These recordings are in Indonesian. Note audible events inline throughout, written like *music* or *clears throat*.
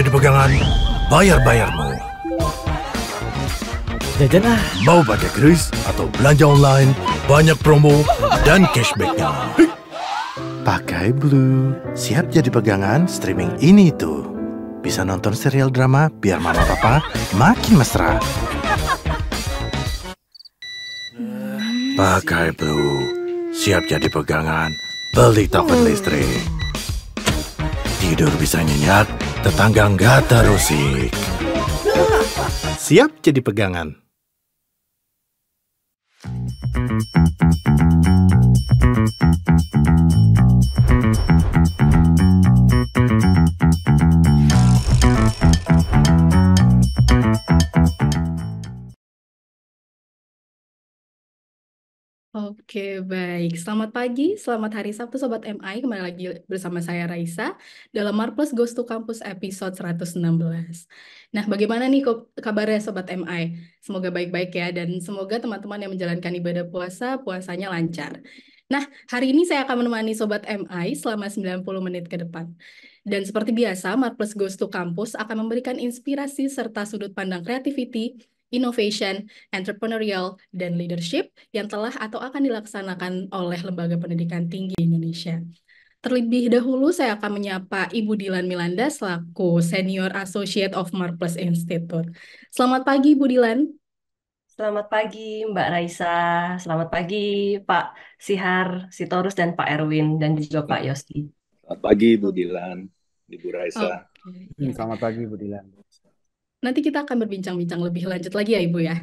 jadi pegangan bayar-bayarmu. Jajan ah. Mau pakai kris atau belanja online, banyak promo dan cashbacknya. Pakai Blue. Siap jadi pegangan streaming ini tuh. Bisa nonton serial drama biar mama papa makin mesra. Pakai Blue. Siap jadi pegangan, beli token listrik. Tidur bisa nyenyak Tetangga nggak terusik. Siap jadi pegangan. Oke, baik. Selamat pagi, selamat hari Sabtu Sobat MI. Kembali lagi bersama saya Raisa dalam Marplus Ghost to Campus episode 116. Nah, bagaimana nih kabarnya Sobat MI? Semoga baik-baik ya, dan semoga teman-teman yang menjalankan ibadah puasa, puasanya lancar. Nah, hari ini saya akan menemani Sobat MI selama 90 menit ke depan. Dan seperti biasa, Marplus Ghost to Campus akan memberikan inspirasi serta sudut pandang kreativiti innovation, entrepreneurial, dan leadership yang telah atau akan dilaksanakan oleh Lembaga Pendidikan Tinggi Indonesia. Terlebih dahulu saya akan menyapa Ibu Dilan Milanda selaku Senior Associate of Marplus Institute. Selamat pagi Ibu Dilan. Selamat pagi Mbak Raisa, selamat pagi Pak Sihar, Sitorus, dan Pak Erwin, dan juga Pak Yosti. Selamat pagi Ibu Dilan, Ibu Raisa. Okay. Hmm, selamat pagi Ibu Dilan nanti kita akan berbincang-bincang lebih lanjut lagi ya Ibu ya.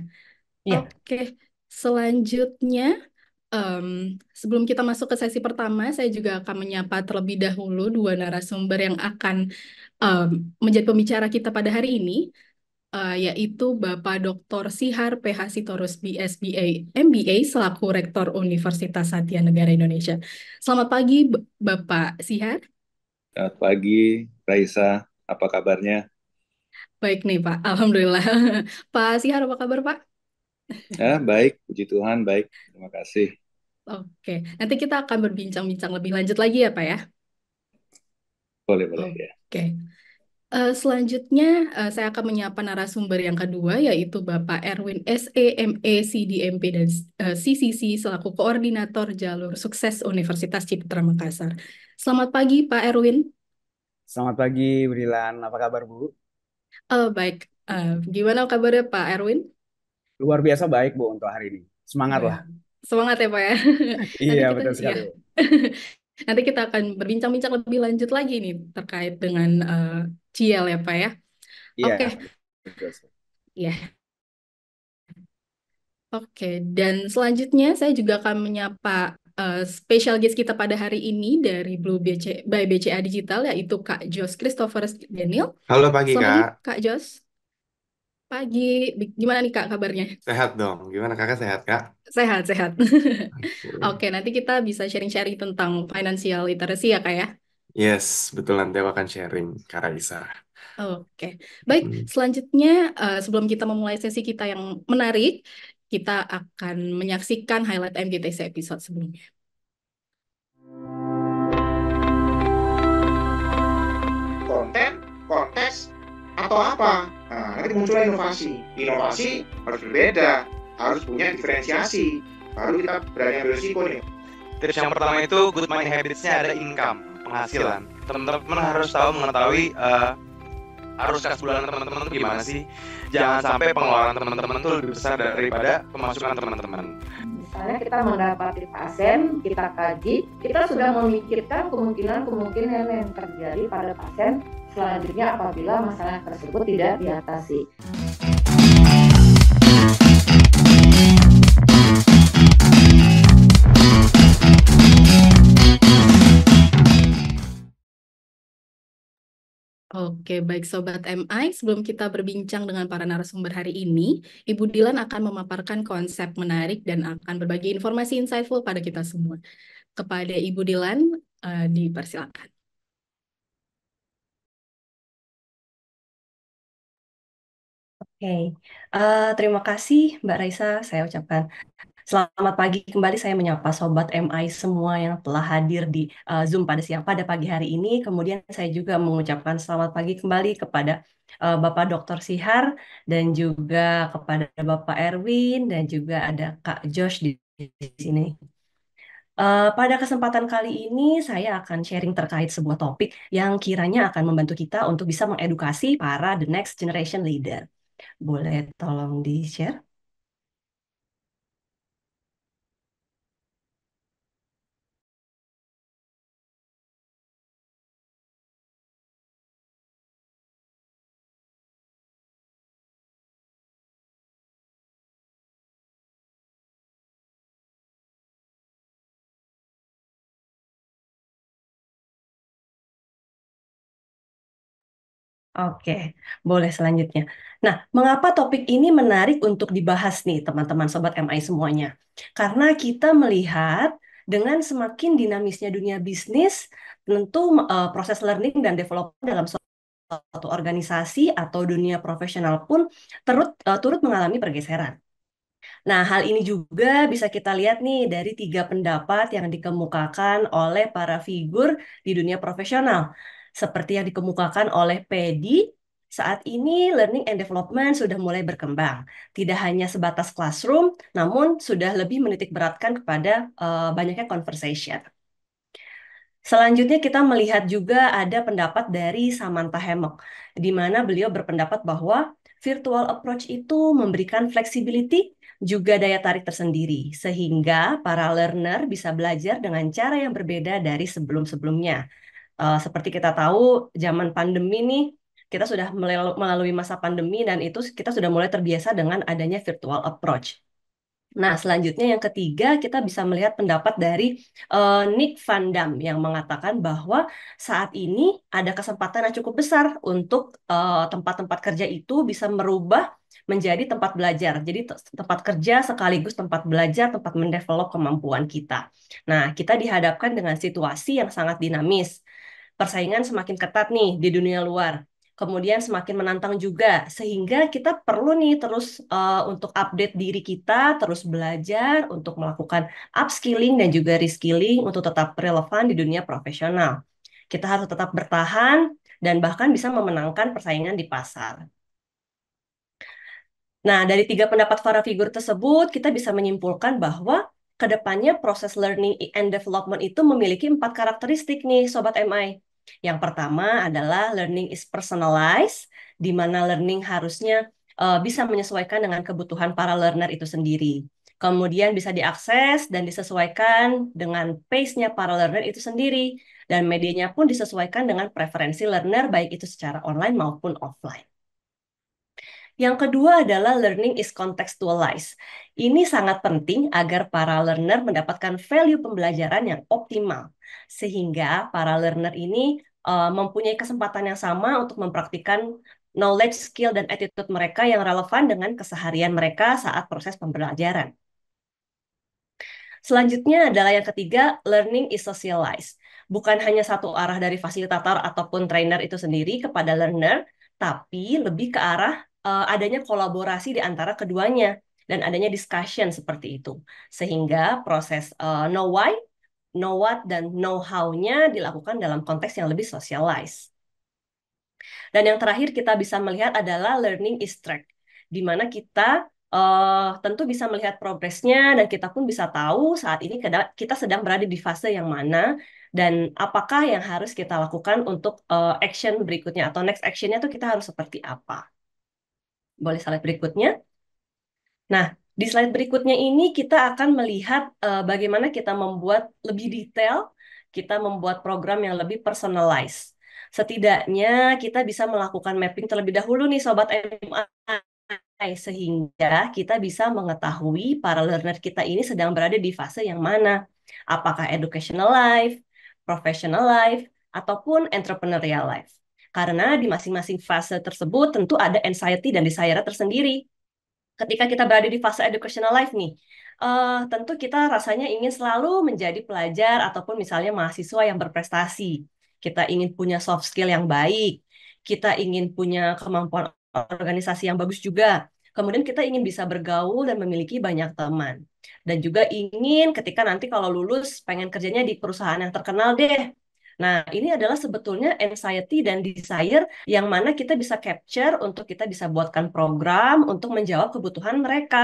Yeah. Oke, selanjutnya um, sebelum kita masuk ke sesi pertama, saya juga akan menyapa terlebih dahulu dua narasumber yang akan um, menjadi pembicara kita pada hari ini, uh, yaitu Bapak Dr. Sihar PH Sitorus BSBA MBA selaku Rektor Universitas Satya Negara Indonesia. Selamat pagi B Bapak Sihar. Selamat pagi Raisa, apa kabarnya? Baik nih Pak, Alhamdulillah. *laughs* Pak Sihar, apa kabar Pak? Ya, baik. Puji Tuhan, baik. Terima kasih. Oke, nanti kita akan berbincang-bincang lebih lanjut lagi ya Pak ya? Boleh, boleh ya. Oke. Uh, selanjutnya uh, saya akan menyapa narasumber yang kedua yaitu Bapak Erwin SEME CDMP dan uh, eh, CCC selaku koordinator jalur sukses Universitas Ciputra Makassar. Selamat pagi Pak Erwin. Selamat pagi Brilan. apa kabar Bu? Oh, baik. Uh, gimana kabarnya Pak Erwin? Luar biasa baik, Bu, untuk hari ini. semangat lah. Eh, semangat ya, Pak ya. *laughs* iya, kita, betul sekali. *laughs* Nanti kita akan berbincang-bincang lebih lanjut lagi nih terkait dengan uh, CL ya, Pak ya. Iya. Oke. Okay. Iya. Yeah. Oke, dan selanjutnya saya juga akan menyapa uh, special guest kita pada hari ini dari Blue BC by BCA Digital yaitu Kak Jos Christopher Daniel. Halo pagi Selamat Kak. Kak Jos. Pagi, gimana nih Kak kabarnya? Sehat dong. Gimana Kakak sehat Kak? Sehat, sehat. *laughs* Oke, okay, nanti kita bisa sharing-sharing tentang financial literacy ya Kak ya? Yes, betul nanti aku akan sharing Kak Raisa. Oke, okay. baik. Selanjutnya, uh, sebelum kita memulai sesi kita yang menarik, kita akan menyaksikan highlight MGTC episode sebelumnya. Konten, kontes, atau apa? Nah, nanti muncul inovasi. Inovasi harus berbeda, harus punya diferensiasi. Baru kita berani ambil risiko nih. Tips yang pertama itu good money habits-nya ada income, penghasilan. Teman-teman harus tahu mengetahui uh, arus kas bulanan teman-teman gimana sih jangan sampai pengeluaran teman-teman itu lebih besar daripada pemasukan teman-teman. Misalnya kita mendapati pasien, kita kaji, kita sudah memikirkan kemungkinan-kemungkinan yang terjadi pada pasien selanjutnya apabila masalah tersebut tidak diatasi. Oke, baik Sobat MI, sebelum kita berbincang dengan para narasumber hari ini, Ibu Dilan akan memaparkan konsep menarik dan akan berbagi informasi insightful pada kita semua. Kepada Ibu Dilan, uh, dipersilakan. Oke, okay. uh, eh, terima kasih Mbak Raisa, saya ucapkan Selamat pagi kembali saya menyapa sobat MI semua yang telah hadir di uh, Zoom pada siang pada pagi hari ini. Kemudian saya juga mengucapkan selamat pagi kembali kepada uh, Bapak Dr. Sihar dan juga kepada Bapak Erwin dan juga ada Kak Josh di, di sini. Uh, pada kesempatan kali ini saya akan sharing terkait sebuah topik yang kiranya akan membantu kita untuk bisa mengedukasi para the next generation leader. Boleh tolong di-share? Oke, boleh selanjutnya. Nah, mengapa topik ini menarik untuk dibahas nih, teman-teman sobat MI semuanya? Karena kita melihat dengan semakin dinamisnya dunia bisnis, tentu uh, proses learning dan development dalam suatu organisasi atau dunia profesional pun terut, uh, turut mengalami pergeseran. Nah, hal ini juga bisa kita lihat nih dari tiga pendapat yang dikemukakan oleh para figur di dunia profesional. Seperti yang dikemukakan oleh Pedi, saat ini learning and development sudah mulai berkembang. Tidak hanya sebatas classroom, namun sudah lebih menitik beratkan kepada uh, banyaknya conversation. Selanjutnya kita melihat juga ada pendapat dari Samantha Hemok, di mana beliau berpendapat bahwa virtual approach itu memberikan flexibility juga daya tarik tersendiri, sehingga para learner bisa belajar dengan cara yang berbeda dari sebelum-sebelumnya uh, seperti kita tahu zaman pandemi nih kita sudah melalui masa pandemi dan itu kita sudah mulai terbiasa dengan adanya virtual approach. Nah, selanjutnya yang ketiga kita bisa melihat pendapat dari uh, Nick Van Dam yang mengatakan bahwa saat ini ada kesempatan yang cukup besar untuk eh, tempat-tempat uh, kerja itu bisa merubah menjadi tempat belajar. Jadi tempat kerja sekaligus tempat belajar, tempat mendevelop kemampuan kita. Nah, kita dihadapkan dengan situasi yang sangat dinamis persaingan semakin ketat nih di dunia luar. Kemudian semakin menantang juga, sehingga kita perlu nih terus uh, untuk update diri kita, terus belajar untuk melakukan upskilling dan juga reskilling untuk tetap relevan di dunia profesional. Kita harus tetap bertahan dan bahkan bisa memenangkan persaingan di pasar. Nah, dari tiga pendapat para figur tersebut, kita bisa menyimpulkan bahwa kedepannya proses learning and development itu memiliki empat karakteristik nih, Sobat MI. Yang pertama adalah learning is personalized, di mana learning harusnya uh, bisa menyesuaikan dengan kebutuhan para learner itu sendiri. Kemudian bisa diakses dan disesuaikan dengan pace-nya para learner itu sendiri. Dan medianya pun disesuaikan dengan preferensi learner, baik itu secara online maupun offline. Yang kedua adalah learning is contextualized. Ini sangat penting agar para learner mendapatkan value pembelajaran yang optimal. Sehingga para learner ini uh, mempunyai kesempatan yang sama untuk mempraktikkan knowledge, skill, dan attitude mereka yang relevan dengan keseharian mereka saat proses pembelajaran. Selanjutnya adalah yang ketiga, learning is socialized. Bukan hanya satu arah dari fasilitator ataupun trainer itu sendiri kepada learner, tapi lebih ke arah uh, adanya kolaborasi di antara keduanya dan adanya discussion seperti itu. Sehingga proses uh, know why, know what, dan know how-nya dilakukan dalam konteks yang lebih socialized. Dan yang terakhir kita bisa melihat adalah learning is track, di mana kita uh, tentu bisa melihat progresnya dan kita pun bisa tahu saat ini kita sedang berada di fase yang mana dan apakah yang harus kita lakukan untuk uh, action berikutnya atau next action-nya itu kita harus seperti apa. Boleh slide berikutnya. Nah, di slide berikutnya ini kita akan melihat uh, bagaimana kita membuat lebih detail, kita membuat program yang lebih personalized. Setidaknya kita bisa melakukan mapping terlebih dahulu nih Sobat MI, sehingga kita bisa mengetahui para learner kita ini sedang berada di fase yang mana. Apakah educational life, professional life, ataupun entrepreneurial life. Karena di masing-masing fase tersebut tentu ada anxiety dan desire tersendiri. Ketika kita berada di fase educational life nih, uh, tentu kita rasanya ingin selalu menjadi pelajar ataupun misalnya mahasiswa yang berprestasi. Kita ingin punya soft skill yang baik, kita ingin punya kemampuan organisasi yang bagus juga. Kemudian kita ingin bisa bergaul dan memiliki banyak teman. Dan juga ingin ketika nanti kalau lulus pengen kerjanya di perusahaan yang terkenal deh. Nah, ini adalah sebetulnya anxiety dan desire yang mana kita bisa capture untuk kita bisa buatkan program untuk menjawab kebutuhan mereka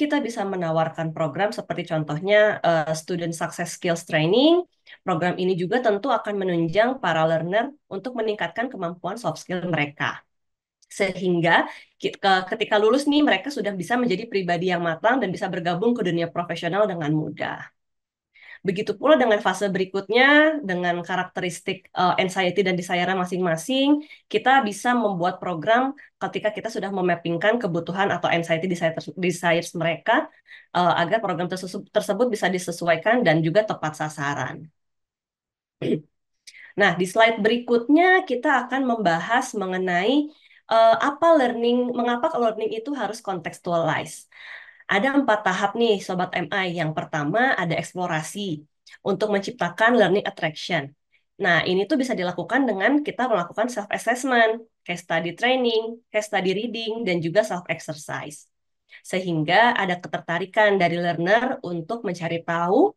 kita bisa menawarkan program seperti contohnya uh, Student Success Skills Training. Program ini juga tentu akan menunjang para learner untuk meningkatkan kemampuan soft skill mereka. Sehingga ketika lulus nih mereka sudah bisa menjadi pribadi yang matang dan bisa bergabung ke dunia profesional dengan mudah. Begitu pula dengan fase berikutnya, dengan karakteristik uh, anxiety dan desire masing-masing, kita bisa membuat program ketika kita sudah memappingkan kebutuhan atau anxiety desires, mereka uh, agar program tersebut, tersebut bisa disesuaikan dan juga tepat sasaran. *clears throat* Nah, di slide berikutnya kita akan membahas mengenai uh, apa learning, mengapa learning itu harus contextualize. Ada empat tahap nih Sobat MI. Yang pertama ada eksplorasi untuk menciptakan learning attraction. Nah, ini tuh bisa dilakukan dengan kita melakukan self-assessment, case study training, case study reading, dan juga self-exercise. Sehingga ada ketertarikan dari learner untuk mencari tahu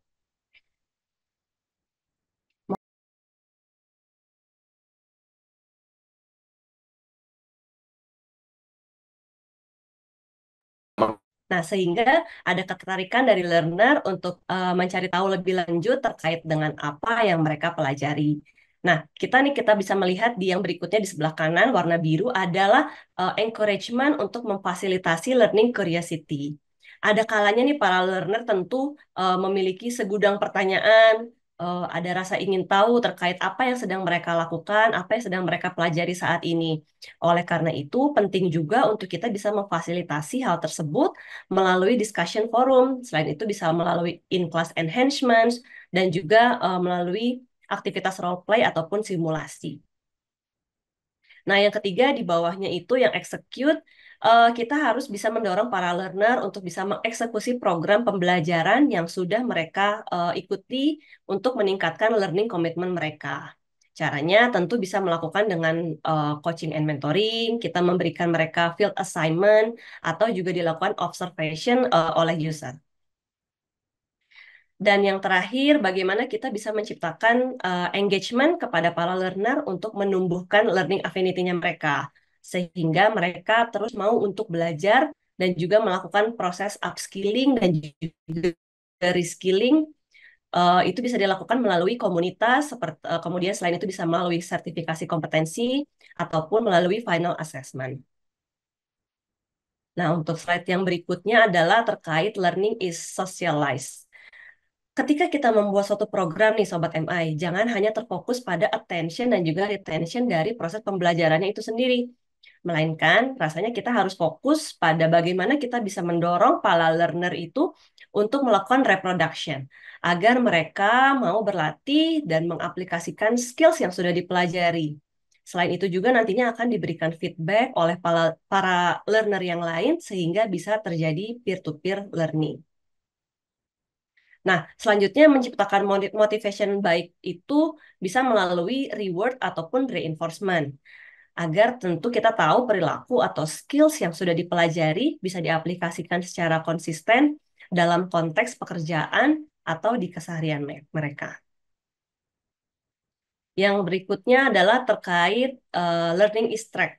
Nah, sehingga ada ketertarikan dari learner untuk uh, mencari tahu lebih lanjut terkait dengan apa yang mereka pelajari. Nah, kita nih kita bisa melihat di yang berikutnya di sebelah kanan warna biru adalah uh, encouragement untuk memfasilitasi learning curiosity. Ada kalanya nih para learner tentu uh, memiliki segudang pertanyaan, uh, ada rasa ingin tahu terkait apa yang sedang mereka lakukan, apa yang sedang mereka pelajari saat ini. Oleh karena itu, penting juga untuk kita bisa memfasilitasi hal tersebut melalui discussion forum. Selain itu bisa melalui in-class enhancements dan juga uh, melalui aktivitas role play ataupun simulasi. Nah, yang ketiga di bawahnya itu yang execute uh, kita harus bisa mendorong para learner untuk bisa mengeksekusi program pembelajaran yang sudah mereka uh, ikuti untuk meningkatkan learning commitment mereka. Caranya tentu bisa melakukan dengan uh, coaching and mentoring, kita memberikan mereka field assignment, atau juga dilakukan observation uh, oleh user. Dan yang terakhir, bagaimana kita bisa menciptakan uh, engagement kepada para learner untuk menumbuhkan learning affinity-nya mereka sehingga mereka terus mau untuk belajar dan juga melakukan proses upskilling dan juga reskilling uh, itu bisa dilakukan melalui komunitas seperti uh, kemudian selain itu bisa melalui sertifikasi kompetensi ataupun melalui final assessment. Nah, untuk slide yang berikutnya adalah terkait learning is socialized. Ketika kita membuat suatu program nih Sobat MI, jangan hanya terfokus pada attention dan juga retention dari proses pembelajarannya itu sendiri, Melainkan rasanya kita harus fokus pada bagaimana kita bisa mendorong para learner itu untuk melakukan reproduction agar mereka mau berlatih dan mengaplikasikan skills yang sudah dipelajari. Selain itu juga nantinya akan diberikan feedback oleh para, para learner yang lain sehingga bisa terjadi peer-to-peer -peer learning. Nah, selanjutnya menciptakan motivation baik itu bisa melalui reward ataupun reinforcement agar tentu kita tahu perilaku atau skills yang sudah dipelajari bisa diaplikasikan secara konsisten dalam konteks pekerjaan atau di keseharian mereka. Yang berikutnya adalah terkait uh, learning is track.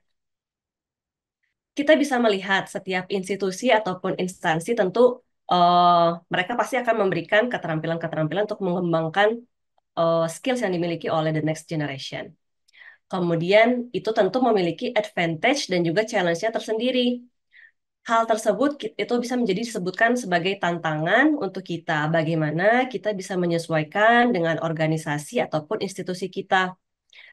Kita bisa melihat setiap institusi ataupun instansi tentu uh, mereka pasti akan memberikan keterampilan-keterampilan untuk mengembangkan uh, skills yang dimiliki oleh the next generation Kemudian itu tentu memiliki advantage dan juga challenge-nya tersendiri. Hal tersebut itu bisa menjadi disebutkan sebagai tantangan untuk kita, bagaimana kita bisa menyesuaikan dengan organisasi ataupun institusi kita.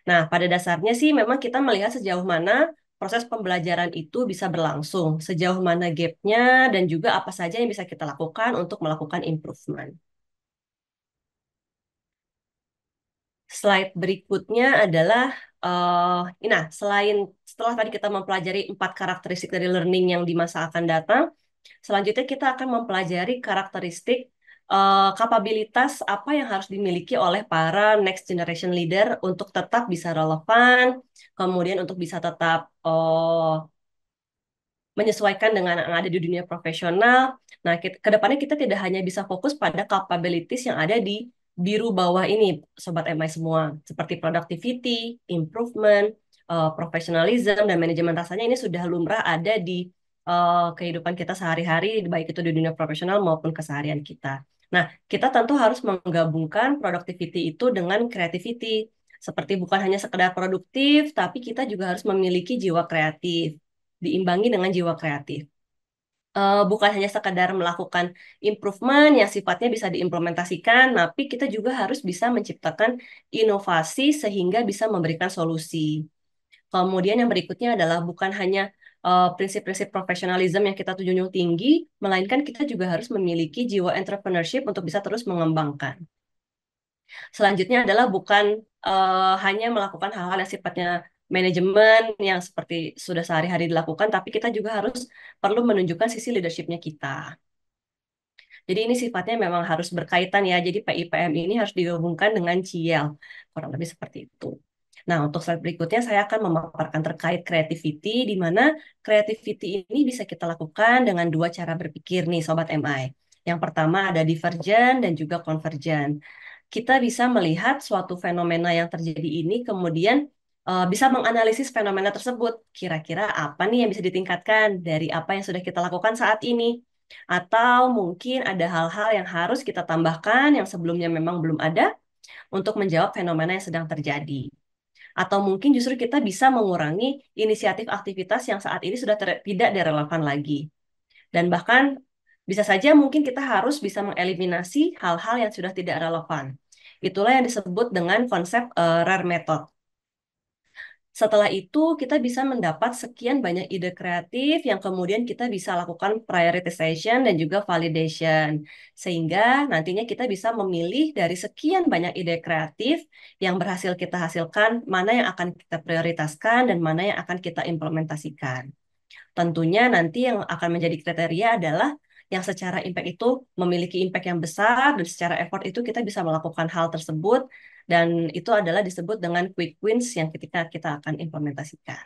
Nah, pada dasarnya sih memang kita melihat sejauh mana proses pembelajaran itu bisa berlangsung, sejauh mana gap-nya dan juga apa saja yang bisa kita lakukan untuk melakukan improvement. Slide berikutnya adalah uh, nah selain setelah tadi kita mempelajari empat karakteristik dari learning yang di masa akan datang, selanjutnya kita akan mempelajari karakteristik uh, kapabilitas apa yang harus dimiliki oleh para next generation leader untuk tetap bisa relevan, kemudian untuk bisa tetap uh, menyesuaikan dengan yang ada di dunia profesional. Nah, ke kedepannya kita tidak hanya bisa fokus pada capabilities yang ada di biru bawah ini, sobat MI semua, seperti productivity, improvement, uh, professionalism dan manajemen rasanya ini sudah lumrah ada di uh, kehidupan kita sehari-hari, baik itu di dunia profesional maupun keseharian kita. Nah, kita tentu harus menggabungkan productivity itu dengan creativity. Seperti bukan hanya sekedar produktif, tapi kita juga harus memiliki jiwa kreatif, diimbangi dengan jiwa kreatif uh, bukan hanya sekadar melakukan improvement yang sifatnya bisa diimplementasikan, tapi kita juga harus bisa menciptakan inovasi sehingga bisa memberikan solusi. Kemudian yang berikutnya adalah bukan hanya eh, prinsip-prinsip uh, profesionalisme yang kita tujuh tinggi, melainkan kita juga harus memiliki jiwa entrepreneurship untuk bisa terus mengembangkan. Selanjutnya adalah bukan uh, hanya melakukan hal-hal yang sifatnya manajemen yang seperti sudah sehari-hari dilakukan, tapi kita juga harus perlu menunjukkan sisi leadershipnya kita. Jadi ini sifatnya memang harus berkaitan ya. Jadi PIPM ini harus dihubungkan dengan CIEL, kurang lebih seperti itu. Nah, untuk slide berikutnya saya akan memaparkan terkait creativity, di mana creativity ini bisa kita lakukan dengan dua cara berpikir nih Sobat MI. Yang pertama ada divergent dan juga convergent. Kita bisa melihat suatu fenomena yang terjadi ini kemudian Eh, bisa menganalisis fenomena tersebut. Kira-kira apa nih yang bisa ditingkatkan dari apa yang sudah kita lakukan saat ini? Atau mungkin ada hal-hal yang harus kita tambahkan yang sebelumnya memang belum ada untuk menjawab fenomena yang sedang terjadi. Atau mungkin justru kita bisa mengurangi inisiatif aktivitas yang saat ini sudah tidak direlevan lagi. Dan bahkan bisa saja mungkin kita harus bisa mengeliminasi hal-hal yang sudah tidak relevan. Itulah yang disebut dengan konsep uh, rare method. Setelah itu kita bisa mendapat sekian banyak ide kreatif yang kemudian kita bisa lakukan prioritization dan juga validation. Sehingga nantinya kita bisa memilih dari sekian banyak ide kreatif yang berhasil kita hasilkan, mana yang akan kita prioritaskan dan mana yang akan kita implementasikan. Tentunya nanti yang akan menjadi kriteria adalah yang secara impact itu memiliki impact yang besar dan secara effort itu kita bisa melakukan hal tersebut dan itu adalah disebut dengan quick wins yang ketika kita akan implementasikan.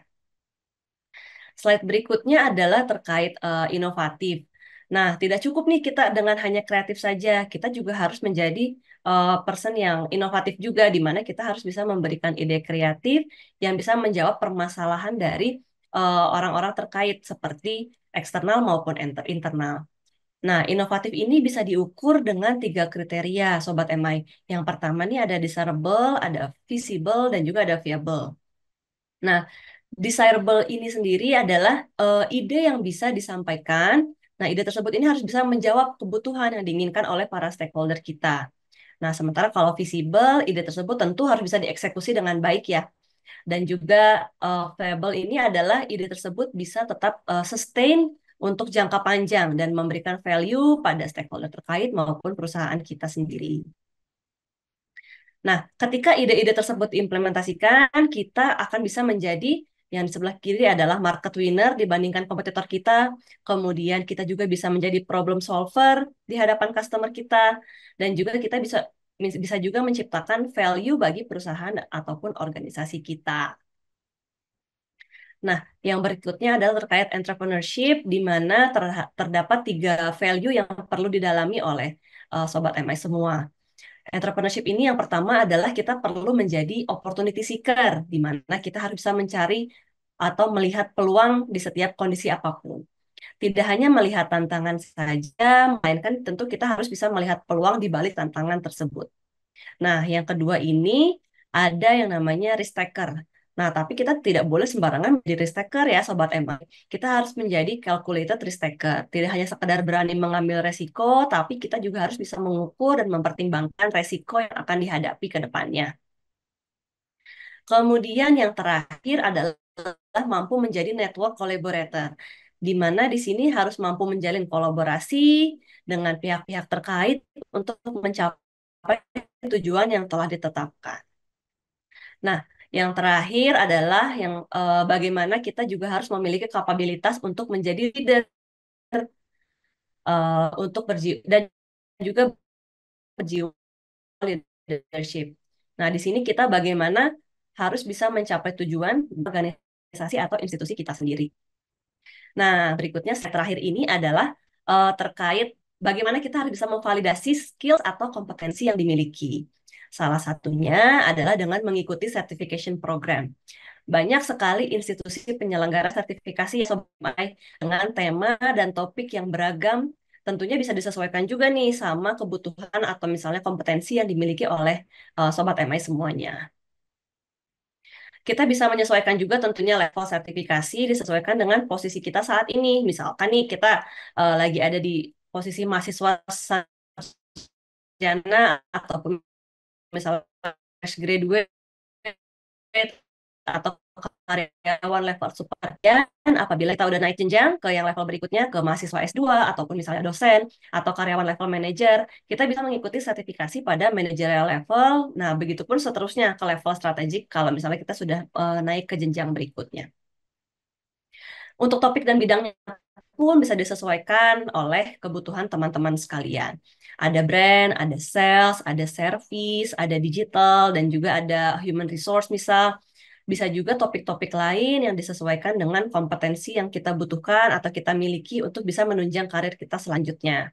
Slide berikutnya adalah terkait uh, inovatif. Nah, tidak cukup nih kita dengan hanya kreatif saja, kita juga harus menjadi uh, person yang inovatif juga, di mana kita harus bisa memberikan ide kreatif yang bisa menjawab permasalahan dari eh, orang-orang uh, orang -orang terkait seperti eksternal maupun internal. Nah, inovatif ini bisa diukur dengan tiga kriteria, Sobat MI. Yang pertama nih ada desirable, ada visible dan juga ada viable. Nah, desirable ini sendiri adalah uh, ide yang bisa disampaikan. Nah, ide tersebut ini harus bisa menjawab kebutuhan yang diinginkan oleh para stakeholder kita. Nah, sementara kalau visible, ide tersebut tentu harus bisa dieksekusi dengan baik ya. Dan juga uh, viable ini adalah ide tersebut bisa tetap uh, sustain untuk jangka panjang dan memberikan value pada stakeholder terkait maupun perusahaan kita sendiri. Nah, ketika ide-ide tersebut diimplementasikan, kita akan bisa menjadi yang di sebelah kiri adalah market winner dibandingkan kompetitor kita. Kemudian kita juga bisa menjadi problem solver di hadapan customer kita dan juga kita bisa bisa juga menciptakan value bagi perusahaan ataupun organisasi kita. Nah, yang berikutnya adalah terkait entrepreneurship, di mana terdapat tiga value yang perlu didalami oleh uh, sobat MI semua. Entrepreneurship ini yang pertama adalah kita perlu menjadi opportunity seeker, di mana kita harus bisa mencari atau melihat peluang di setiap kondisi apapun. Tidak hanya melihat tantangan saja, melainkan tentu kita harus bisa melihat peluang di balik tantangan tersebut. Nah, yang kedua ini ada yang namanya risk taker Nah, tapi kita tidak boleh sembarangan menjadi risk taker ya sobat MI. Kita harus menjadi calculated risk taker. Tidak hanya sekedar berani mengambil resiko, tapi kita juga harus bisa mengukur dan mempertimbangkan resiko yang akan dihadapi ke depannya. Kemudian yang terakhir adalah mampu menjadi network collaborator di mana di sini harus mampu menjalin kolaborasi dengan pihak-pihak terkait untuk mencapai tujuan yang telah ditetapkan. Nah, yang terakhir adalah yang uh, bagaimana kita juga harus memiliki kapabilitas untuk menjadi leader uh, untuk berjiwa dan juga berjiwa leadership. Nah, di sini kita bagaimana harus bisa mencapai tujuan organisasi atau institusi kita sendiri. Nah, berikutnya slide terakhir ini adalah uh, terkait bagaimana kita harus bisa memvalidasi skills atau kompetensi yang dimiliki. Salah satunya adalah dengan mengikuti certification program. Banyak sekali institusi penyelenggara sertifikasi yang sesuai dengan tema dan topik yang beragam tentunya bisa disesuaikan juga nih sama kebutuhan atau misalnya kompetensi yang dimiliki oleh uh, sobat MI semuanya. Kita bisa menyesuaikan juga tentunya level sertifikasi disesuaikan dengan posisi kita saat ini. Misalkan nih kita uh, lagi ada di posisi mahasiswa sarjana ataupun misalnya fresh graduate atau karyawan level dan apabila kita udah naik jenjang ke yang level berikutnya ke mahasiswa S2 ataupun misalnya dosen atau karyawan level manager kita bisa mengikuti sertifikasi pada managerial level nah begitupun seterusnya ke level strategik kalau misalnya kita sudah uh, naik ke jenjang berikutnya untuk topik dan bidangnya pun bisa disesuaikan oleh kebutuhan teman-teman sekalian. Ada brand, ada sales, ada service, ada digital, dan juga ada human resource misal. Bisa juga topik-topik lain yang disesuaikan dengan kompetensi yang kita butuhkan atau kita miliki untuk bisa menunjang karir kita selanjutnya.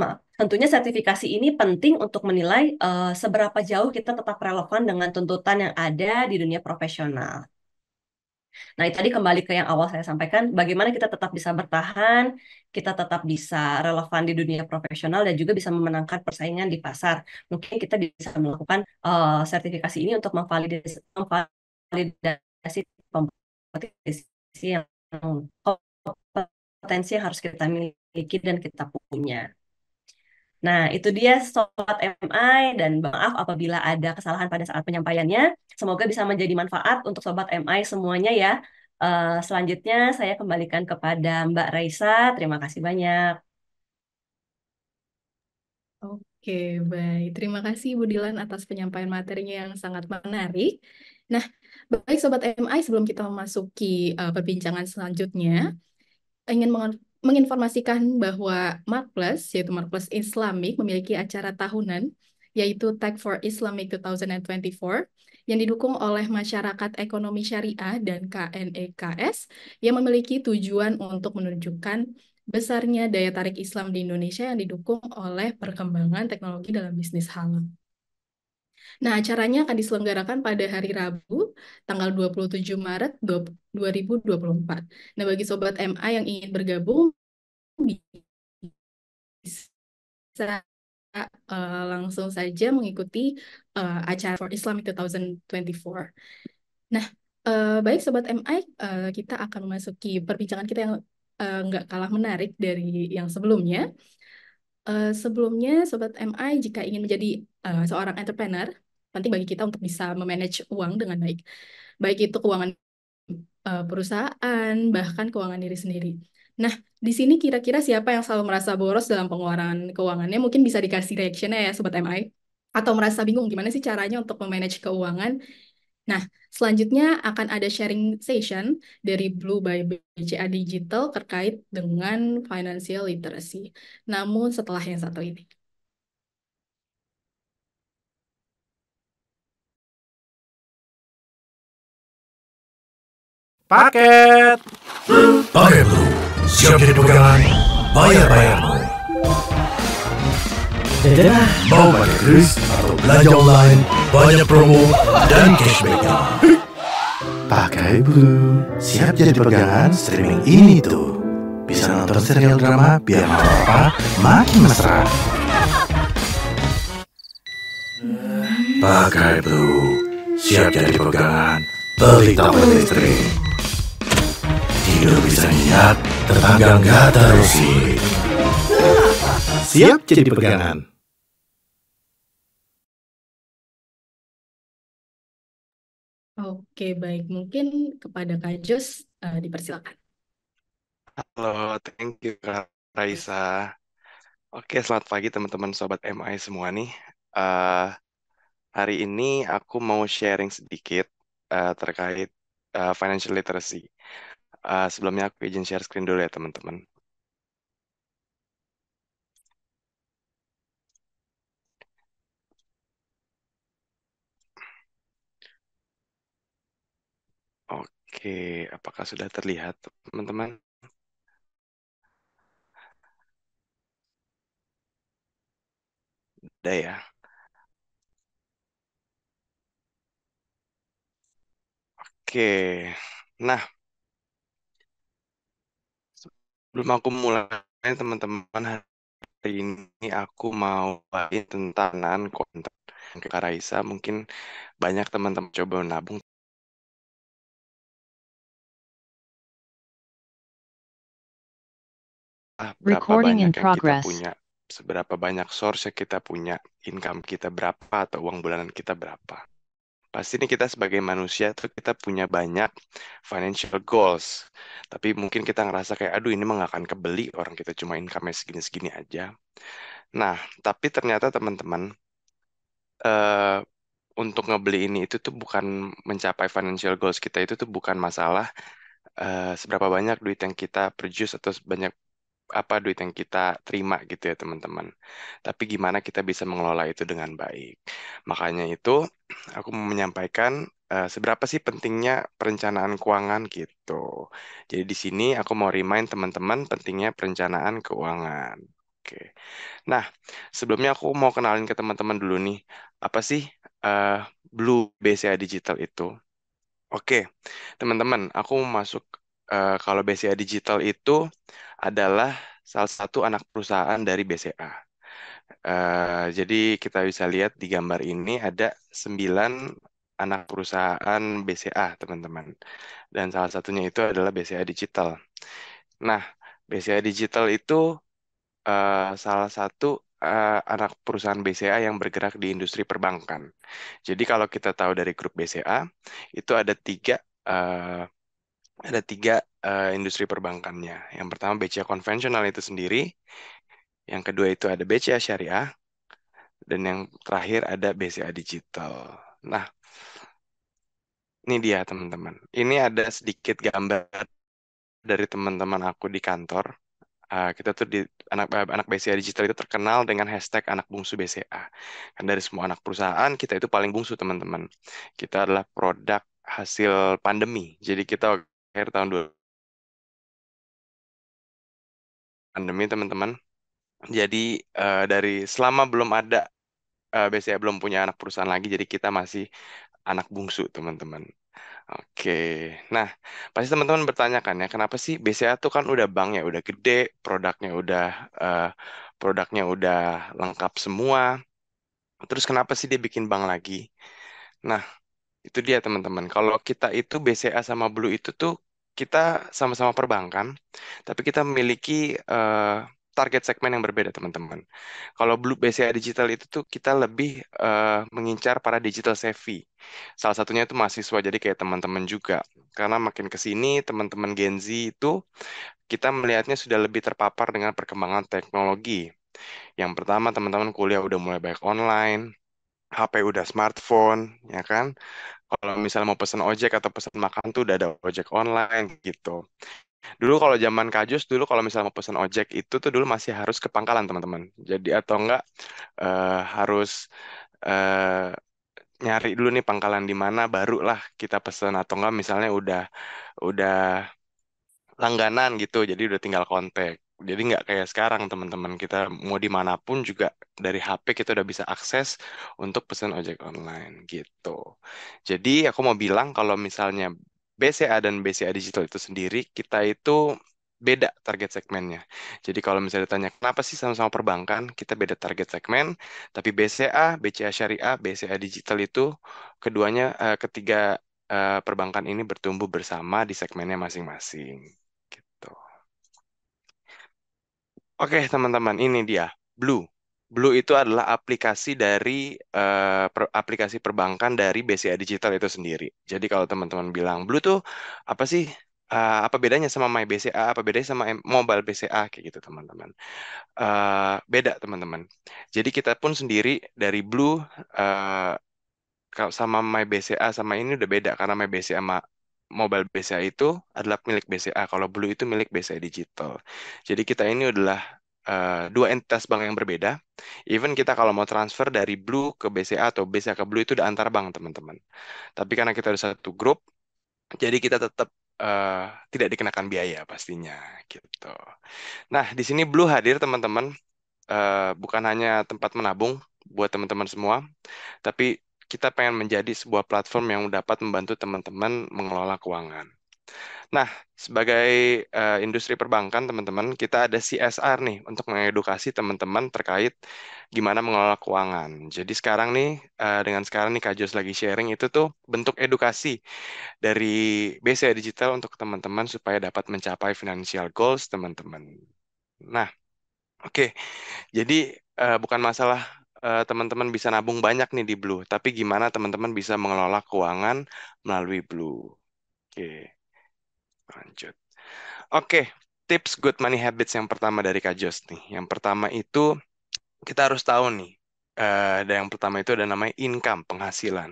Nah, tentunya sertifikasi ini penting untuk menilai uh, seberapa jauh kita tetap relevan dengan tuntutan yang ada di dunia profesional. Nah, tadi kembali ke yang awal saya sampaikan, bagaimana kita tetap bisa bertahan, kita tetap bisa relevan di dunia profesional dan juga bisa memenangkan persaingan di pasar. Mungkin kita bisa melakukan uh, sertifikasi ini untuk memvalidasi, memvalidasi kompetensi yang kompetensi yang harus kita miliki dan kita punya. Nah, itu dia sobat MI dan maaf apabila ada kesalahan pada saat penyampaiannya. Semoga bisa menjadi manfaat untuk sobat MI semuanya ya. Uh, selanjutnya saya kembalikan kepada Mbak Raisa. Terima kasih banyak. Oke, baik. Terima kasih Bu Dilan atas penyampaian materinya yang sangat menarik. Nah, baik Sobat MI, sebelum kita memasuki uh, perbincangan selanjutnya, ingin menginformasikan bahwa Markplus, yaitu Markplus Islamic, memiliki acara tahunan, yaitu Tech for Islamic 2024, yang didukung oleh Masyarakat Ekonomi Syariah dan KNEKS, yang memiliki tujuan untuk menunjukkan besarnya daya tarik Islam di Indonesia yang didukung oleh perkembangan teknologi dalam bisnis halal. Nah, acaranya akan diselenggarakan pada hari Rabu, tanggal 27 Maret 2024. Nah, bagi Sobat MA yang ingin bergabung, bisa uh, langsung saja mengikuti uh, acara for Islamic 2024. Nah, uh, baik Sobat MA uh, kita akan memasuki perbincangan kita yang nggak uh, kalah menarik dari yang sebelumnya. Eh, sebelumnya, Sobat MI, jika ingin menjadi uh, seorang entrepreneur, penting bagi kita untuk bisa memanage uang dengan baik. Baik itu keuangan uh, perusahaan, bahkan keuangan diri sendiri. Nah, di sini kira-kira siapa yang selalu merasa boros dalam pengeluaran keuangannya? Mungkin bisa dikasih reaction ya, Sobat MI. Atau merasa bingung gimana sih caranya untuk memanage keuangan Nah, selanjutnya akan ada sharing session dari Blue by BCA Digital terkait dengan financial literacy. Namun setelah yang satu ini. Paket! Paket Blue, siap jadi pegangan, bayar bayar. Dadah. Mau pakai kris atau belanja online, banyak promo dan cashback Pakai Blue. Siap jadi pegangan streaming ini tuh. Bisa nonton serial drama biar apa makin mesra. Pakai Blue. Siap jadi pegangan beli tabel listrik. Tidur bisa nyenyak, tetangga nggak terusik. Siap jadi pegangan. Oke, baik. Mungkin kepada Kak Jos, uh, eh, dipersilakan. Halo, thank you Kak Raisa. Oke, selamat pagi teman-teman sobat MI semua nih. Uh, hari ini aku mau sharing sedikit uh, terkait uh, financial literacy. Uh, sebelumnya aku izin share screen dulu ya teman-teman. Oke, apakah sudah terlihat teman-teman? Udah ya. Oke, nah sebelum aku mulai teman-teman hari ini aku mau bahas tentang konten ke Karaisa mungkin banyak teman-teman coba nabung. berapa Recording banyak in progress. kita punya, seberapa banyak source yang kita punya, income kita berapa atau uang bulanan kita berapa. Pasti ini kita sebagai manusia tuh kita punya banyak financial goals. Tapi mungkin kita ngerasa kayak aduh ini mah akan kebeli orang kita cuma income segini-segini aja. Nah, tapi ternyata teman-teman uh, untuk ngebeli ini itu tuh bukan mencapai financial goals kita itu tuh bukan masalah uh, seberapa banyak duit yang kita produce atau banyak apa duit yang kita terima gitu ya teman-teman. Tapi gimana kita bisa mengelola itu dengan baik. Makanya itu aku mau menyampaikan uh, seberapa sih pentingnya perencanaan keuangan gitu. Jadi di sini aku mau remind teman-teman pentingnya perencanaan keuangan. Oke. Nah, sebelumnya aku mau kenalin ke teman-teman dulu nih, apa sih uh, Blue BCA Digital itu? Oke, teman-teman, aku mau masuk uh, kalau BCA Digital itu adalah salah satu anak perusahaan dari BCA. Uh, eh, jadi kita bisa lihat di gambar ini ada sembilan anak perusahaan BCA, teman-teman. Dan salah satunya itu adalah BCA Digital. Nah, BCA Digital itu uh, salah satu uh, anak perusahaan BCA yang bergerak di industri perbankan. Jadi kalau kita tahu dari grup BCA itu ada tiga uh, ada tiga uh, industri perbankannya. Yang pertama BCA konvensional itu sendiri, yang kedua itu ada BCA syariah, dan yang terakhir ada BCA digital. Nah, ini dia teman-teman. Ini ada sedikit gambar dari teman-teman aku di kantor. Uh, kita tuh di anak anak BCA digital itu terkenal dengan hashtag anak bungsu BCA. Dan dari semua anak perusahaan kita itu paling bungsu teman-teman. Kita adalah produk hasil pandemi. Jadi kita akhir tahun 2 pandemi teman-teman. Jadi uh, dari selama belum ada uh, eh, BCA belum punya anak perusahaan lagi, jadi kita masih anak bungsu teman-teman. Oke, nah pasti teman-teman bertanya kan ya, kenapa sih BCA tuh kan udah bank ya, udah gede, produknya udah uh, produknya udah lengkap semua. Terus kenapa sih dia bikin bank lagi? Nah, itu dia teman-teman. Kalau kita itu BCA sama Blue itu tuh kita sama-sama perbankan, tapi kita memiliki uh, target segmen yang berbeda teman-teman. Kalau Blue BCA Digital itu tuh kita lebih uh, mengincar para digital savvy. Salah satunya itu mahasiswa, jadi kayak teman-teman juga. Karena makin ke sini teman-teman Gen Z itu kita melihatnya sudah lebih terpapar dengan perkembangan teknologi. Yang pertama teman-teman kuliah udah mulai banyak online, HP udah smartphone, ya kan? Kalau misalnya mau pesan ojek atau pesan makan tuh udah ada ojek online gitu. Dulu kalau zaman Kajus dulu kalau misalnya mau pesan ojek itu tuh dulu masih harus ke pangkalan teman-teman. Jadi atau enggak uh, harus uh, nyari dulu nih pangkalan di mana barulah kita pesan atau enggak misalnya udah udah langganan gitu. Jadi udah tinggal kontak. Jadi nggak kayak sekarang teman-teman kita mau dimanapun juga dari HP kita udah bisa akses untuk pesan ojek online gitu. Jadi aku mau bilang kalau misalnya BCA dan BCA digital itu sendiri kita itu beda target segmennya. Jadi kalau misalnya ditanya kenapa sih sama-sama perbankan, kita beda target segmen, tapi BCA, BCA syariah, BCA digital itu keduanya eh, ketiga eh, perbankan ini bertumbuh bersama di segmennya masing-masing. Oke, teman-teman, ini dia Blue. Blue itu adalah aplikasi dari uh, per, aplikasi perbankan dari BCA Digital itu sendiri. Jadi kalau teman-teman bilang Blue tuh apa sih? Uh, apa bedanya sama My BCA? Apa bedanya sama Mobile BCA kayak gitu, teman-teman? Uh, beda, teman-teman. Jadi kita pun sendiri dari Blue kalau sama My BCA sama ini udah beda karena My BCA mobile BCA itu adalah milik BCA, kalau Blue itu milik BCA Digital. Jadi kita ini adalah uh, dua entitas bank yang berbeda. Even kita kalau mau transfer dari Blue ke BCA atau BCA ke Blue itu udah antar bank teman-teman. Tapi karena kita ada satu grup, jadi kita tetap uh, eh, tidak dikenakan biaya pastinya gitu. Nah di sini Blue hadir teman-teman, uh, bukan hanya tempat menabung buat teman-teman semua, tapi kita pengen menjadi sebuah platform yang dapat membantu teman-teman mengelola keuangan. Nah, sebagai uh, industri perbankan, teman-teman, kita ada CSR nih untuk mengedukasi teman-teman terkait gimana mengelola keuangan. Jadi sekarang nih, uh, dengan sekarang nih Kak Jos lagi sharing itu tuh bentuk edukasi dari BCA Digital untuk teman-teman supaya dapat mencapai financial goals teman-teman. Nah, oke. Okay. Jadi uh, bukan masalah teman eh, teman-teman bisa nabung banyak nih di Blue, tapi gimana teman-teman bisa mengelola keuangan melalui Blue. Oke, lanjut. Oke, tips good money habits yang pertama dari Kak Jos nih. Yang pertama itu kita harus tahu nih. Uh, yang pertama itu ada namanya income, penghasilan.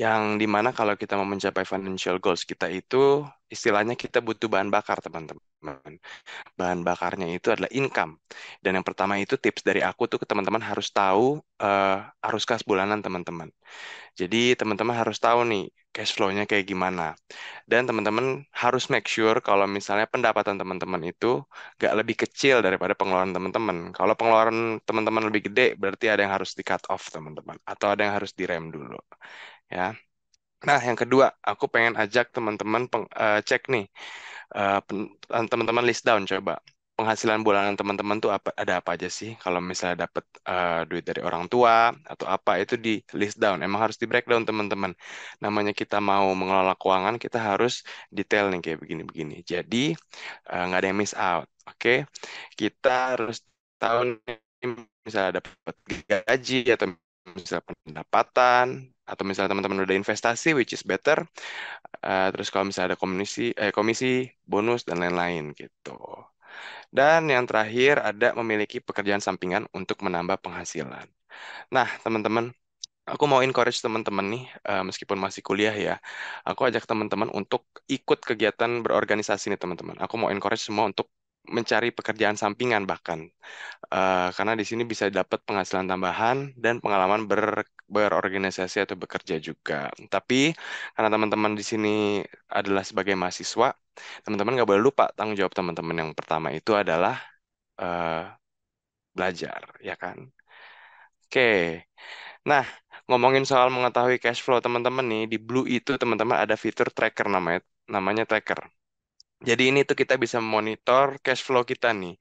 Yang dimana kalau kita mau mencapai financial goals kita itu, istilahnya kita butuh bahan bakar, teman-teman teman-teman. Bahan bakarnya itu adalah income. Dan yang pertama itu tips dari aku tuh ke teman-teman harus tahu uh, arus kas bulanan teman-teman. Jadi teman-teman harus tahu nih cash flow-nya kayak gimana. Dan teman-teman harus make sure kalau misalnya pendapatan teman-teman itu gak lebih kecil daripada pengeluaran teman-teman. Kalau pengeluaran teman-teman lebih gede berarti ada yang harus di cut off teman-teman atau ada yang harus direm dulu. Ya. Nah, yang kedua, aku pengen ajak teman-teman peng, uh, cek nih, uh, teman-teman list down coba penghasilan bulanan teman-teman tuh apa ada apa aja sih kalau misalnya dapat uh, eh, duit dari orang tua atau apa itu di list down emang harus di breakdown teman-teman namanya kita mau mengelola keuangan kita harus detail nih kayak begini-begini jadi nggak uh, ada yang miss out oke okay? kita harus tahun ini misalnya dapat gaji atau misalnya pendapatan atau misalnya teman-teman udah investasi which is better uh, terus kalau misalnya ada komisi eh, komisi bonus dan lain-lain gitu dan yang terakhir ada memiliki pekerjaan sampingan untuk menambah penghasilan nah teman-teman aku mau encourage teman-teman nih uh, meskipun masih kuliah ya aku ajak teman-teman untuk ikut kegiatan berorganisasi nih teman-teman aku mau encourage semua untuk mencari pekerjaan sampingan bahkan uh, karena di sini bisa dapat penghasilan tambahan dan pengalaman ber berorganisasi atau bekerja juga. Tapi karena teman-teman di sini adalah sebagai mahasiswa, teman-teman nggak boleh lupa tanggung jawab teman-teman yang pertama itu adalah uh, belajar, ya kan? Oke. Nah, ngomongin soal mengetahui cash flow teman-teman nih di Blue itu teman-teman ada fitur tracker namanya namanya tracker. Jadi ini tuh kita bisa monitor cash flow kita nih.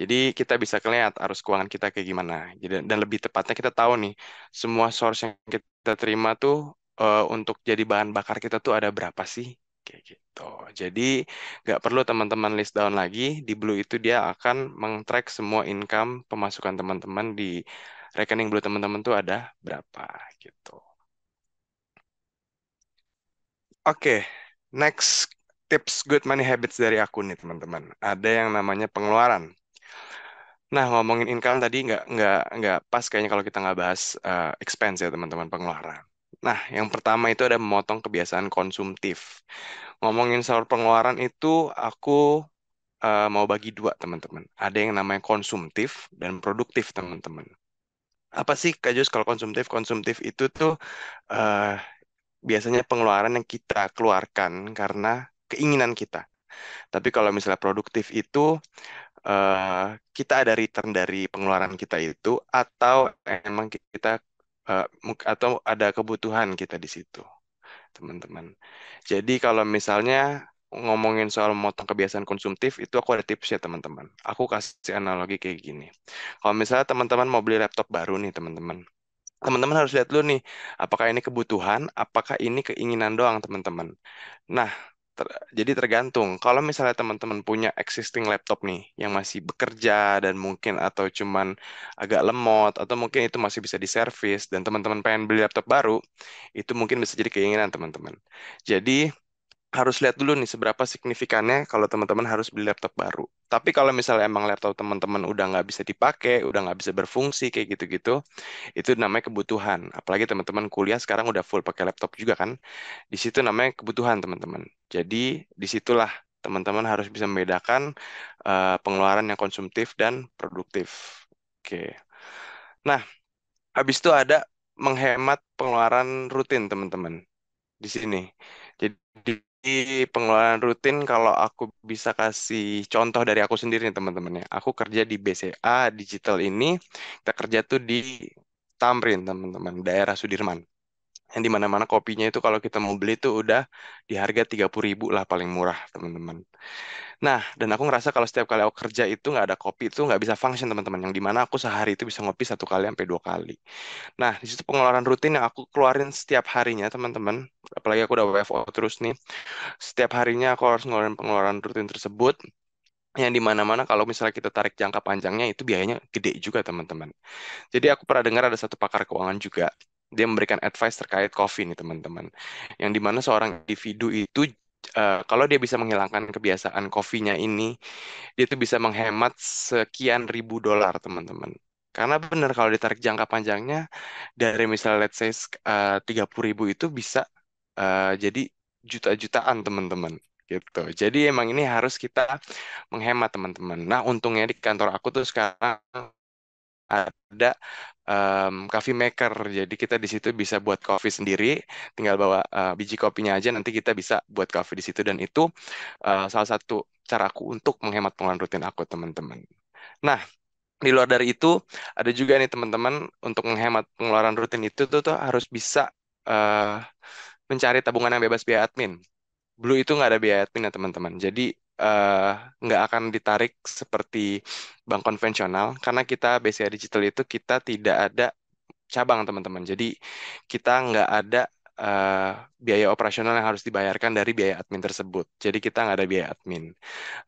Jadi kita bisa kelihat arus keuangan kita kayak gimana. dan lebih tepatnya kita tahu nih semua source yang kita terima tuh uh, untuk jadi bahan bakar kita tuh ada berapa sih? Kayak gitu. Jadi nggak perlu teman-teman list down lagi. Di Blue itu dia akan mengtrack semua income pemasukan teman-teman di rekening Blue teman-teman tuh ada berapa gitu. Oke, okay, next tips good money habits dari aku nih teman-teman. Ada yang namanya pengeluaran. Nah ngomongin income tadi nggak nggak nggak pas kayaknya kalau kita nggak bahas uh, expense ya teman-teman pengeluaran. Nah yang pertama itu ada memotong kebiasaan konsumtif. Ngomongin soal pengeluaran itu aku uh, mau bagi dua teman-teman. Ada yang namanya konsumtif dan produktif teman-teman. Apa sih Kak Jus kalau konsumtif? Konsumtif itu tuh uh, biasanya pengeluaran yang kita keluarkan karena keinginan kita. Tapi kalau misalnya produktif itu uh, kita ada return dari pengeluaran kita itu atau emang kita uh, atau ada kebutuhan kita di situ, teman-teman. Jadi kalau misalnya ngomongin soal motong kebiasaan konsumtif itu aku ada tips ya teman-teman. Aku kasih analogi kayak gini. Kalau misalnya teman-teman mau beli laptop baru nih teman-teman. Teman-teman harus lihat dulu nih, apakah ini kebutuhan, apakah ini keinginan doang teman-teman. Nah, Ter jadi tergantung. Kalau misalnya teman-teman punya existing laptop nih yang masih bekerja dan mungkin atau cuman agak lemot atau mungkin itu masih bisa diservis dan teman-teman pengen beli laptop baru, itu mungkin bisa jadi keinginan teman-teman. Jadi harus lihat dulu nih seberapa signifikannya kalau teman-teman harus beli laptop baru. Tapi kalau misalnya emang laptop teman-teman udah nggak bisa dipakai, udah nggak bisa berfungsi kayak gitu-gitu, itu namanya kebutuhan. Apalagi teman-teman kuliah sekarang udah full pakai laptop juga kan. Di situ namanya kebutuhan teman-teman. Jadi disitulah teman-teman harus bisa membedakan uh, pengeluaran yang konsumtif dan produktif. Oke. Nah, habis itu ada menghemat pengeluaran rutin teman-teman di sini. Jadi jadi pengeluaran rutin kalau aku bisa kasih contoh dari aku sendiri nih teman-teman ya. Aku kerja di BCA Digital ini, kita kerja tuh di Tamrin teman-teman, daerah Sudirman yang dimana-mana kopinya itu kalau kita mau beli itu udah di harga tiga puluh ribu lah paling murah teman-teman. Nah, dan aku ngerasa kalau setiap kali aku kerja itu nggak ada kopi itu nggak bisa function teman-teman. Yang dimana aku sehari itu bisa ngopi satu kali sampai dua kali. Nah, di situ pengeluaran rutin yang aku keluarin setiap harinya teman-teman. Apalagi aku udah WFO terus nih. Setiap harinya aku harus ngeluarin pengeluaran rutin tersebut yang di mana-mana kalau misalnya kita tarik jangka panjangnya itu biayanya gede juga teman-teman. Jadi aku pernah dengar ada satu pakar keuangan juga dia memberikan advice terkait coffee nih teman-teman. Yang dimana seorang individu itu uh, kalau dia bisa menghilangkan kebiasaan kopinya ini, dia tuh bisa menghemat sekian ribu dolar teman-teman. Karena benar kalau ditarik jangka panjangnya dari misalnya let's say eh, tiga uh, ribu itu bisa uh, jadi juta-jutaan teman-teman gitu. Jadi emang ini harus kita menghemat teman-teman. Nah untungnya di kantor aku tuh sekarang ada um, coffee maker. Jadi kita di situ bisa buat kopi sendiri, tinggal bawa uh, biji kopinya aja nanti kita bisa buat kopi di situ dan itu uh, salah satu cara aku untuk menghemat pengeluaran rutin aku, teman-teman. Nah, di luar dari itu ada juga nih teman-teman untuk menghemat pengeluaran rutin itu tuh, tuh harus bisa uh, mencari tabungan yang bebas biaya admin. Blue itu nggak ada biaya admin ya teman-teman. Jadi Eh, nggak uh, akan ditarik seperti bank konvensional karena kita BCA Digital itu kita tidak ada cabang teman-teman. Jadi kita nggak ada uh, biaya operasional yang harus dibayarkan dari biaya admin tersebut. Jadi kita nggak ada biaya admin.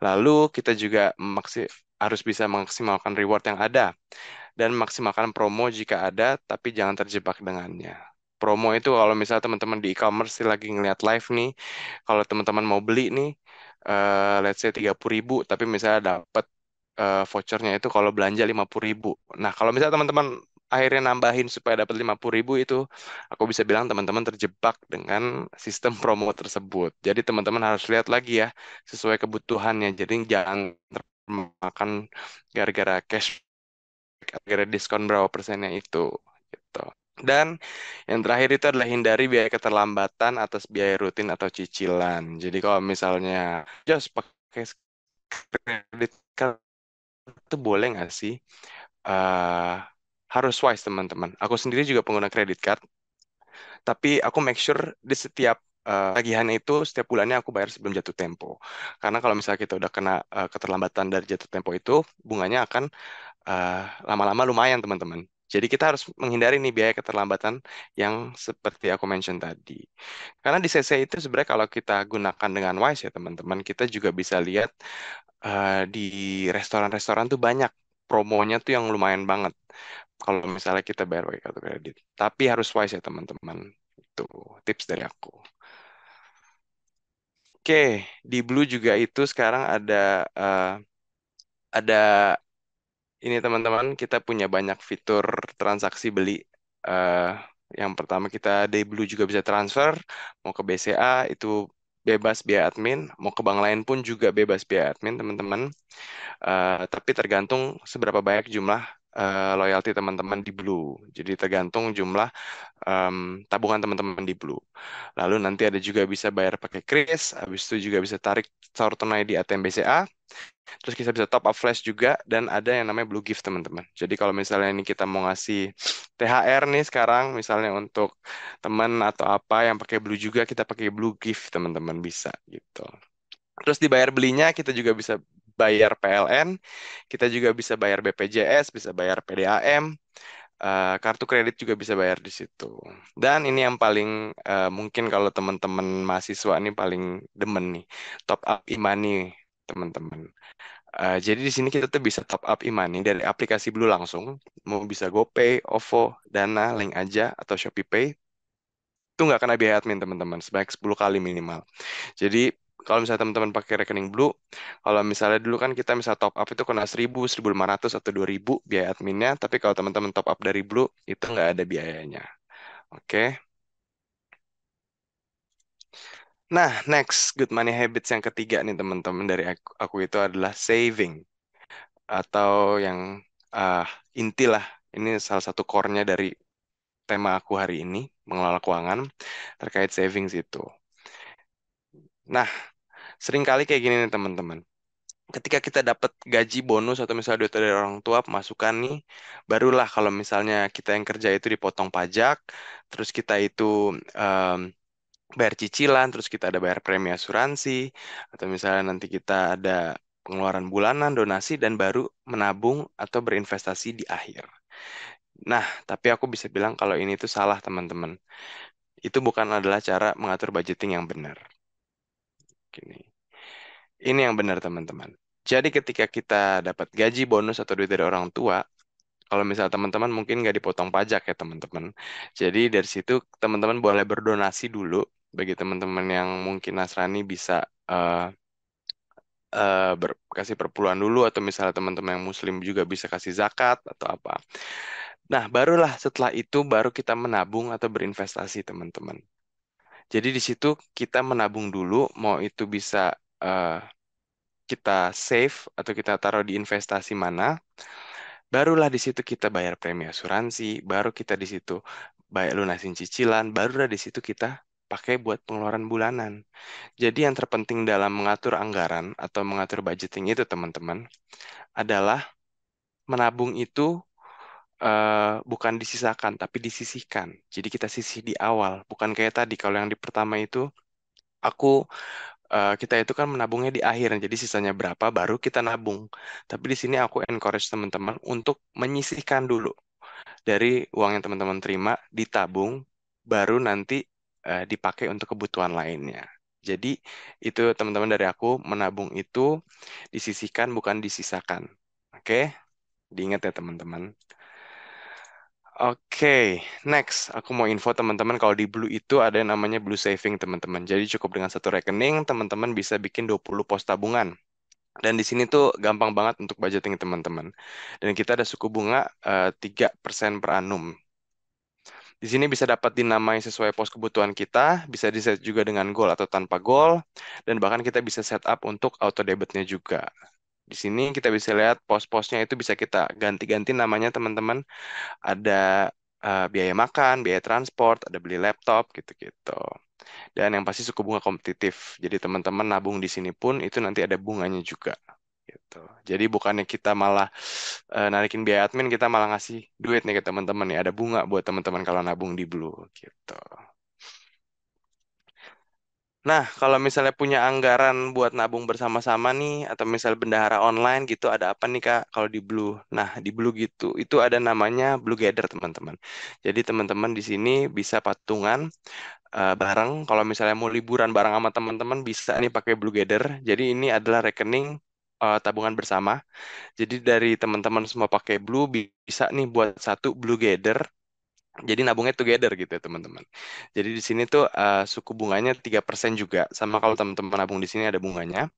Lalu kita juga maksi harus bisa maksimalkan reward yang ada dan maksimalkan promo jika ada, tapi jangan terjebak dengannya. Promo itu kalau misalnya teman-teman di e-commerce lagi ngelihat live nih, kalau teman-teman mau beli nih, uh, let's say 30 ribu tapi misalnya dapat uh, eh, vouchernya itu kalau belanja 50 ribu. Nah kalau misalnya teman-teman akhirnya nambahin supaya dapat 50 ribu itu aku bisa bilang teman-teman terjebak dengan sistem *laughs* promo tersebut. Jadi teman-teman harus lihat lagi ya sesuai kebutuhannya. Jadi jangan termakan gara-gara cash gara-gara diskon berapa persennya itu gitu. Dan yang terakhir itu adalah hindari biaya keterlambatan atas biaya rutin atau cicilan. Jadi kalau misalnya just pakai kredit card itu boleh nggak sih? Uh, harus wise teman-teman. Aku sendiri juga pengguna kredit card, tapi aku make sure di setiap uh, eh, tagihannya itu setiap bulannya aku bayar sebelum jatuh tempo. Karena kalau misalnya kita udah kena uh, keterlambatan dari jatuh tempo itu, bunganya akan lama-lama uh, lama -lama lumayan teman-teman. Jadi kita harus menghindari nih biaya keterlambatan yang seperti aku mention tadi. Karena di CC itu sebenarnya kalau kita gunakan dengan wise ya teman-teman, kita juga bisa lihat uh, di restoran-restoran tuh banyak promonya tuh yang lumayan banget. Kalau misalnya kita bayar pakai kartu kredit. Tapi harus wise ya teman-teman. Itu tips dari aku. Oke, di Blue juga itu sekarang ada uh, ada ini teman-teman kita punya banyak fitur transaksi beli. Uh, yang pertama kita di Blue juga bisa transfer, mau ke BCA itu bebas biaya admin, mau ke bank lain pun juga bebas biaya admin teman-teman. Uh, tapi tergantung seberapa banyak jumlah Eh, loyalty teman-teman di Blue. Jadi tergantung jumlah um, tabungan teman-teman di Blue. Lalu nanti ada juga bisa bayar pakai Kris, habis itu juga bisa tarik saur tunai di ATM BCA. Terus kita bisa top up flash juga dan ada yang namanya Blue Gift teman-teman. Jadi kalau misalnya ini kita mau ngasih THR nih sekarang misalnya untuk teman atau apa yang pakai Blue juga kita pakai Blue Gift teman-teman bisa gitu. Terus dibayar belinya kita juga bisa bayar PLN, kita juga bisa bayar BPJS, bisa bayar PDAM, eh, kartu kredit juga bisa bayar di situ. Dan ini yang paling eh, mungkin kalau teman-teman mahasiswa ini paling demen nih, top up e-money teman-teman. Uh, jadi di sini kita tuh bisa top up e-money dari aplikasi Blue langsung, mau bisa GoPay, OVO, Dana, Link aja atau ShopeePay, Itu nggak kena biaya admin teman-teman, sebanyak 10 kali minimal. Jadi kalau misalnya teman-teman pakai rekening Blue, kalau misalnya dulu kan kita misalnya top up itu kena 1000, 1500 atau 2000 biaya adminnya, tapi kalau teman-teman top up dari Blue itu nggak ada biayanya. Oke. Nah, next good money habits yang ketiga nih teman-teman dari aku, aku itu adalah saving atau yang uh, inti lah. Ini salah satu core-nya dari tema aku hari ini mengelola keuangan terkait savings itu. Nah, sering kali kayak gini nih teman-teman ketika kita dapat gaji bonus atau misalnya duit dari orang tua masukan nih barulah kalau misalnya kita yang kerja itu dipotong pajak terus kita itu um, bayar cicilan terus kita ada bayar premi asuransi atau misalnya nanti kita ada pengeluaran bulanan donasi dan baru menabung atau berinvestasi di akhir nah tapi aku bisa bilang kalau ini tuh salah teman-teman itu bukan adalah cara mengatur budgeting yang benar gini ini yang benar teman-teman. Jadi ketika kita dapat gaji bonus atau duit dari orang tua, kalau misalnya teman-teman mungkin nggak dipotong pajak ya teman-teman. Jadi dari situ teman-teman boleh berdonasi dulu bagi teman-teman yang mungkin Nasrani bisa uh, uh, ber, kasih perpuluhan dulu atau misalnya teman-teman yang muslim juga bisa kasih zakat atau apa. Nah, barulah setelah itu baru kita menabung atau berinvestasi, teman-teman. Jadi di situ kita menabung dulu, mau itu bisa uh, kita save atau kita taruh di investasi mana, barulah di situ kita bayar premi asuransi, baru kita di situ bayar lunasin cicilan, barulah di situ kita pakai buat pengeluaran bulanan. Jadi yang terpenting dalam mengatur anggaran atau mengatur budgeting itu teman-teman adalah menabung itu uh, bukan disisakan tapi disisihkan. Jadi kita sisih di awal, bukan kayak tadi kalau yang di pertama itu aku Eh, kita itu kan menabungnya di akhir, jadi sisanya berapa baru kita nabung. Tapi di sini aku encourage teman-teman untuk menyisihkan dulu dari uang yang teman-teman terima ditabung, baru nanti uh, dipakai untuk kebutuhan lainnya. Jadi itu teman-teman dari aku menabung itu disisihkan bukan disisakan. Oke? Diingat ya teman-teman. Oke, next. Aku mau info teman-teman kalau di Blue itu ada yang namanya Blue Saving, teman-teman. Jadi cukup dengan satu rekening, teman-teman bisa bikin 20 pos tabungan. Dan di sini tuh gampang banget untuk budgeting, teman-teman. Dan kita ada suku bunga uh, eh, 3% per annum. Di sini bisa dapat dinamai sesuai pos kebutuhan kita, bisa di-set juga dengan goal atau tanpa goal, dan bahkan kita bisa setup untuk auto debitnya juga. Di sini kita bisa lihat pos-posnya itu bisa kita ganti-ganti namanya teman-teman. Ada uh, biaya makan, biaya transport, ada beli laptop gitu-gitu. Dan yang pasti suku bunga kompetitif. Jadi teman-teman nabung di sini pun itu nanti ada bunganya juga gitu. Jadi bukannya kita malah uh, narikin biaya admin, kita malah ngasih duit nih ke teman-teman nih. Ada bunga buat teman-teman kalau nabung di Blue gitu. Nah, kalau misalnya punya anggaran buat nabung bersama-sama nih, atau misalnya bendahara online gitu, ada apa nih Kak kalau di Blue? Nah, di Blue gitu, itu ada namanya Blue Gather teman-teman. Jadi teman-teman di sini bisa patungan uh, bareng. Kalau misalnya mau liburan bareng sama teman-teman, bisa nih pakai Blue Gather. Jadi ini adalah rekening uh, tabungan bersama. Jadi dari teman-teman semua pakai Blue bisa nih buat satu Blue Gather jadi nabungnya together gitu ya teman-teman. Jadi di sini tuh uh, suku bunganya tiga persen juga. Sama kalau teman-teman nabung di sini ada bunganya.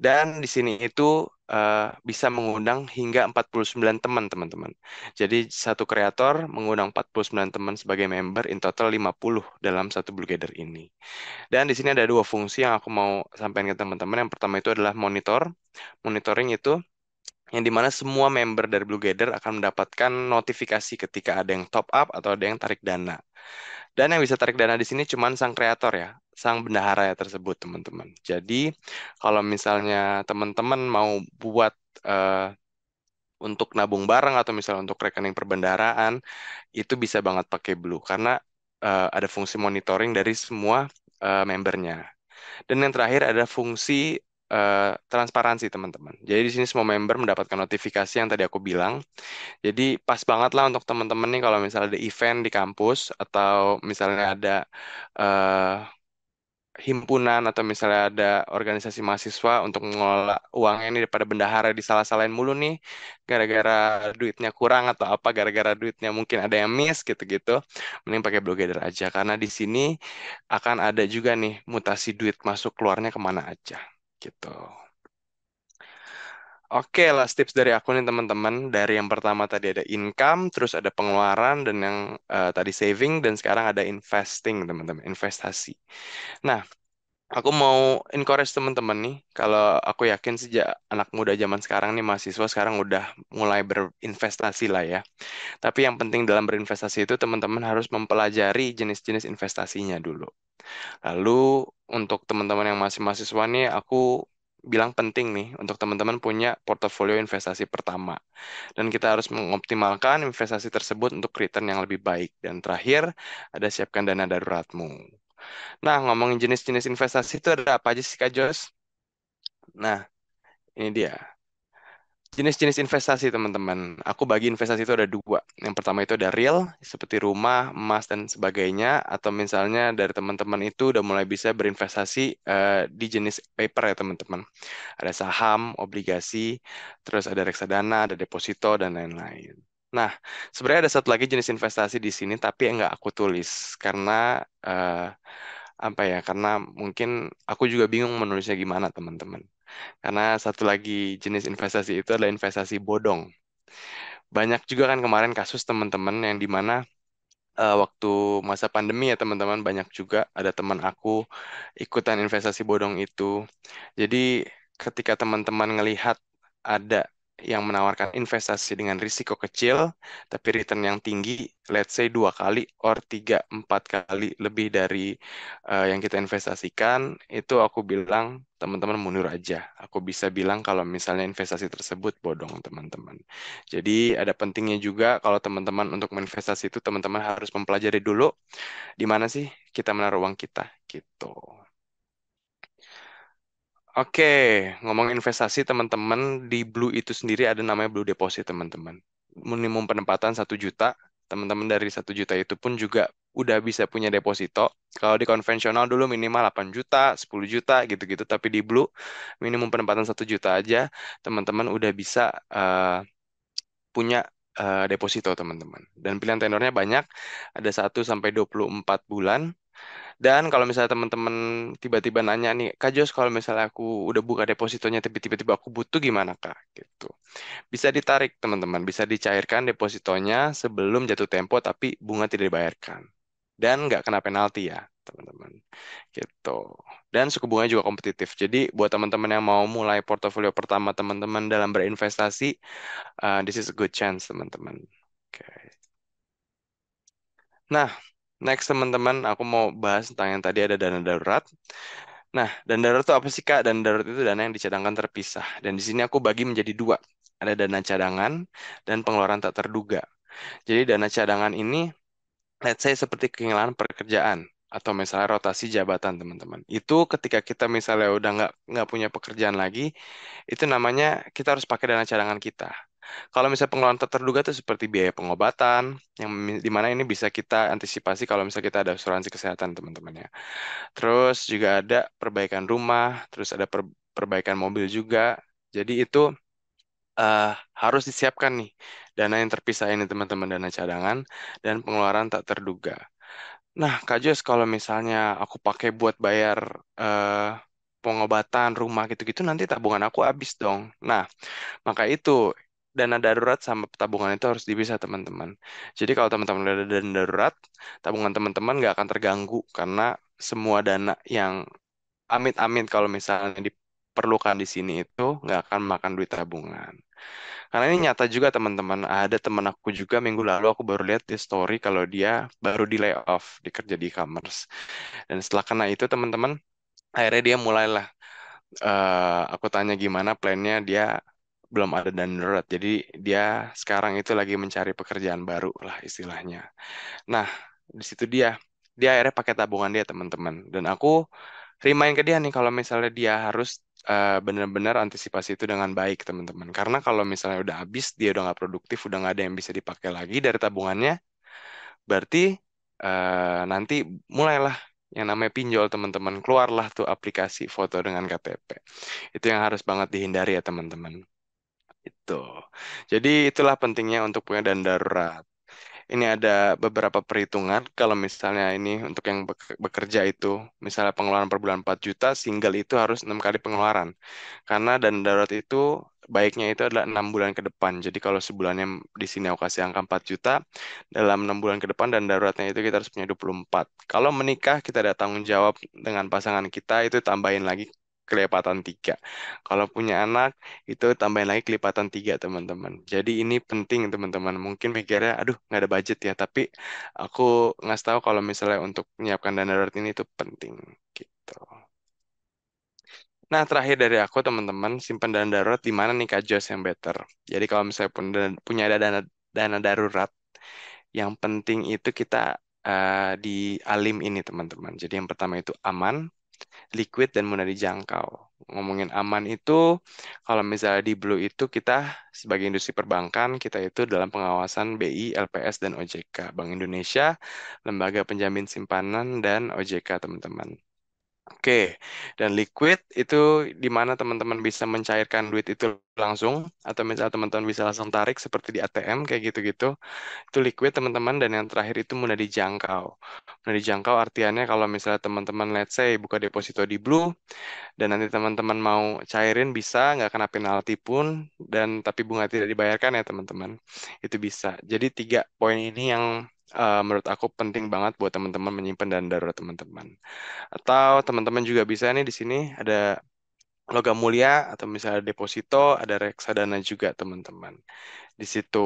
Dan di sini itu uh, bisa mengundang hingga 49 teman teman-teman. Jadi satu kreator mengundang 49 teman sebagai member in total 50 dalam satu Blue Gather ini. Dan di sini ada dua fungsi yang aku mau sampaikan ke teman-teman. Yang pertama itu adalah monitor. Monitoring itu yang dimana semua member dari Blue Gather akan mendapatkan notifikasi ketika ada yang top up atau ada yang tarik dana. Dan yang bisa tarik dana di sini cuma sang kreator ya, sang bendahara ya tersebut teman-teman. Jadi kalau misalnya teman-teman mau buat uh, untuk nabung barang atau misalnya untuk rekening perbendaharaan itu bisa banget pakai Blue karena uh, ada fungsi monitoring dari semua uh, membernya. Dan yang terakhir ada fungsi uh, transparansi teman-teman. Jadi di sini semua member mendapatkan notifikasi yang tadi aku bilang. Jadi pas banget lah untuk teman-teman nih kalau misalnya ada event di kampus atau misalnya ada uh, himpunan atau misalnya ada organisasi mahasiswa untuk mengelola uangnya ini daripada bendahara di salah salahin mulu nih gara-gara duitnya kurang atau apa gara-gara duitnya mungkin ada yang miss gitu-gitu mending pakai blogger aja karena di sini akan ada juga nih mutasi duit masuk keluarnya kemana aja gitu. Oke, okay, last tips dari aku nih teman-teman. Dari yang pertama tadi ada income, terus ada pengeluaran, dan yang uh, tadi saving, dan sekarang ada investing teman-teman, investasi. Nah, aku mau encourage teman-teman nih, kalau aku yakin sejak anak muda zaman sekarang nih, mahasiswa sekarang udah mulai berinvestasi lah ya. Tapi yang penting dalam berinvestasi itu teman-teman harus mempelajari jenis-jenis investasinya dulu. Lalu untuk teman-teman yang masih mahasiswa nih aku bilang penting nih untuk teman-teman punya portofolio investasi pertama. Dan kita harus mengoptimalkan investasi tersebut untuk return yang lebih baik. Dan terakhir, ada siapkan dana daruratmu. Nah, ngomongin jenis-jenis investasi itu ada apa aja sih Kak Jos? Nah, ini dia. Jenis-jenis investasi teman-teman. Aku bagi investasi itu ada dua. Yang pertama itu ada real, seperti rumah, emas, dan sebagainya. Atau misalnya dari teman-teman itu udah mulai bisa berinvestasi uh, di jenis paper ya teman-teman. Ada saham, obligasi, terus ada reksadana, ada deposito, dan lain-lain. Nah, sebenarnya ada satu lagi jenis investasi di sini, tapi nggak aku tulis. Karena... Uh, apa ya karena mungkin aku juga bingung menulisnya gimana teman-teman karena satu lagi jenis investasi itu adalah investasi bodong. Banyak juga kan kemarin kasus teman-teman yang dimana uh, eh, waktu masa pandemi ya teman-teman banyak juga ada teman aku ikutan investasi bodong itu. Jadi ketika teman-teman ngelihat ada yang menawarkan investasi dengan risiko kecil tapi return yang tinggi, let's say dua kali or tiga empat kali lebih dari uh, yang kita investasikan, itu aku bilang teman-teman mundur aja. Aku bisa bilang kalau misalnya investasi tersebut bodong teman-teman. Jadi ada pentingnya juga kalau teman-teman untuk investasi itu teman-teman harus mempelajari dulu di mana sih kita menaruh uang kita gitu. Oke, ngomong investasi teman-teman di Blue itu sendiri ada namanya Blue Deposit teman-teman. Minimum penempatan satu juta, teman-teman dari satu juta itu pun juga udah bisa punya deposito. Kalau di konvensional dulu minimal 8 juta, 10 juta gitu-gitu, tapi di Blue minimum penempatan satu juta aja, teman-teman udah bisa uh, punya uh, deposito teman-teman. Dan pilihan tenornya banyak, ada 1 sampai 24 bulan, dan kalau misalnya teman-teman tiba-tiba nanya nih, Kak Jos, kalau misalnya aku udah buka depositonya tapi tiba-tiba aku butuh gimana Kak? Gitu. Bisa ditarik teman-teman, bisa dicairkan depositonya sebelum jatuh tempo tapi bunga tidak dibayarkan. Dan nggak kena penalti ya teman-teman gitu dan suku bunga juga kompetitif jadi buat teman-teman yang mau mulai portofolio pertama teman-teman dalam berinvestasi uh, this is a good chance teman-teman oke okay. nah Next teman-teman, aku mau bahas tentang yang tadi ada dana darurat. Nah, dana darurat itu apa sih Kak? Dana darurat itu dana yang dicadangkan terpisah. Dan di sini aku bagi menjadi dua. Ada dana cadangan dan pengeluaran tak terduga. Jadi dana cadangan ini, let's say seperti kehilangan pekerjaan atau misalnya rotasi jabatan teman-teman. Itu ketika kita misalnya udah nggak nggak punya pekerjaan lagi, itu namanya kita harus pakai dana cadangan kita. Kalau misalnya pengeluaran tak terduga itu seperti biaya pengobatan, yang dimana ini bisa kita antisipasi kalau misalnya kita ada asuransi kesehatan teman-teman ya. Terus juga ada perbaikan rumah, terus ada per perbaikan mobil juga. Jadi itu uh, harus disiapkan nih dana yang terpisah ini teman-teman dana cadangan dan pengeluaran tak terduga. Nah, Kak Jos, kalau misalnya aku pakai buat bayar uh, pengobatan, rumah gitu-gitu nanti tabungan aku habis dong. Nah, maka itu dana darurat sama tabungan itu harus dipisah teman-teman. Jadi kalau teman-teman ada dana darurat, tabungan teman-teman nggak akan terganggu karena semua dana yang amit-amit kalau misalnya diperlukan di sini itu nggak akan makan duit tabungan. Karena ini nyata juga teman-teman. Ada teman aku juga minggu lalu aku baru lihat di story kalau dia baru di layoff di kerja di e-commerce. Dan setelah kena itu teman-teman akhirnya dia mulailah uh, aku tanya gimana plannya dia belum ada dan darurat. Jadi dia sekarang itu lagi mencari pekerjaan baru lah istilahnya. Nah, di situ dia dia akhirnya pakai tabungan dia teman-teman. Dan aku remind ke dia nih kalau misalnya dia harus uh, benar-benar antisipasi itu dengan baik teman-teman karena kalau misalnya udah habis dia udah nggak produktif udah nggak ada yang bisa dipakai lagi dari tabungannya berarti uh, nanti mulailah yang namanya pinjol teman-teman keluarlah tuh aplikasi foto dengan KTP itu yang harus banget dihindari ya teman-teman itu. Jadi itulah pentingnya untuk punya dana darurat. Ini ada beberapa perhitungan kalau misalnya ini untuk yang bekerja itu misalnya pengeluaran per bulan 4 juta, single itu harus enam kali pengeluaran. Karena dana darurat itu baiknya itu adalah enam bulan ke depan. Jadi kalau sebulannya di sini aku kasih angka 4 juta, dalam enam bulan ke depan dan daruratnya itu kita harus punya 24. Kalau menikah kita ada tanggung jawab dengan pasangan kita itu tambahin lagi kelipatan tiga. Kalau punya anak itu tambahin lagi kelipatan tiga teman-teman. Jadi ini penting teman-teman. Mungkin mikirnya, aduh nggak ada budget ya, tapi aku nggak tahu kalau misalnya untuk menyiapkan dana darurat ini itu penting gitu. Nah, terakhir dari aku teman-teman, simpan dana darurat di mana nih Kak Jos yang better. Jadi kalau misalnya pun punya ada dana dana darurat, yang penting itu kita uh, di alim ini teman-teman. Jadi yang pertama itu aman, liquid dan mudah dijangkau. Ngomongin aman itu, kalau misalnya di Blue itu kita sebagai industri perbankan, kita itu dalam pengawasan BI, LPS, dan OJK. Bank Indonesia, Lembaga Penjamin Simpanan, dan OJK, teman-teman. Oke, dan liquid itu di mana teman-teman bisa mencairkan duit itu langsung atau misalnya teman-teman bisa langsung tarik seperti di ATM kayak gitu-gitu. Itu liquid teman-teman dan yang terakhir itu mudah dijangkau. Mudah dijangkau artiannya kalau misalnya teman-teman let's say buka deposito di Blue dan nanti teman-teman mau cairin bisa nggak kena penalti pun dan tapi bunga tidak dibayarkan ya teman-teman. Itu bisa. Jadi tiga poin ini yang uh, menurut aku penting banget buat teman-teman menyimpan dana darurat teman-teman. Atau teman-teman juga bisa nih di sini ada logam mulia atau misalnya deposito, ada reksadana juga teman-teman di situ.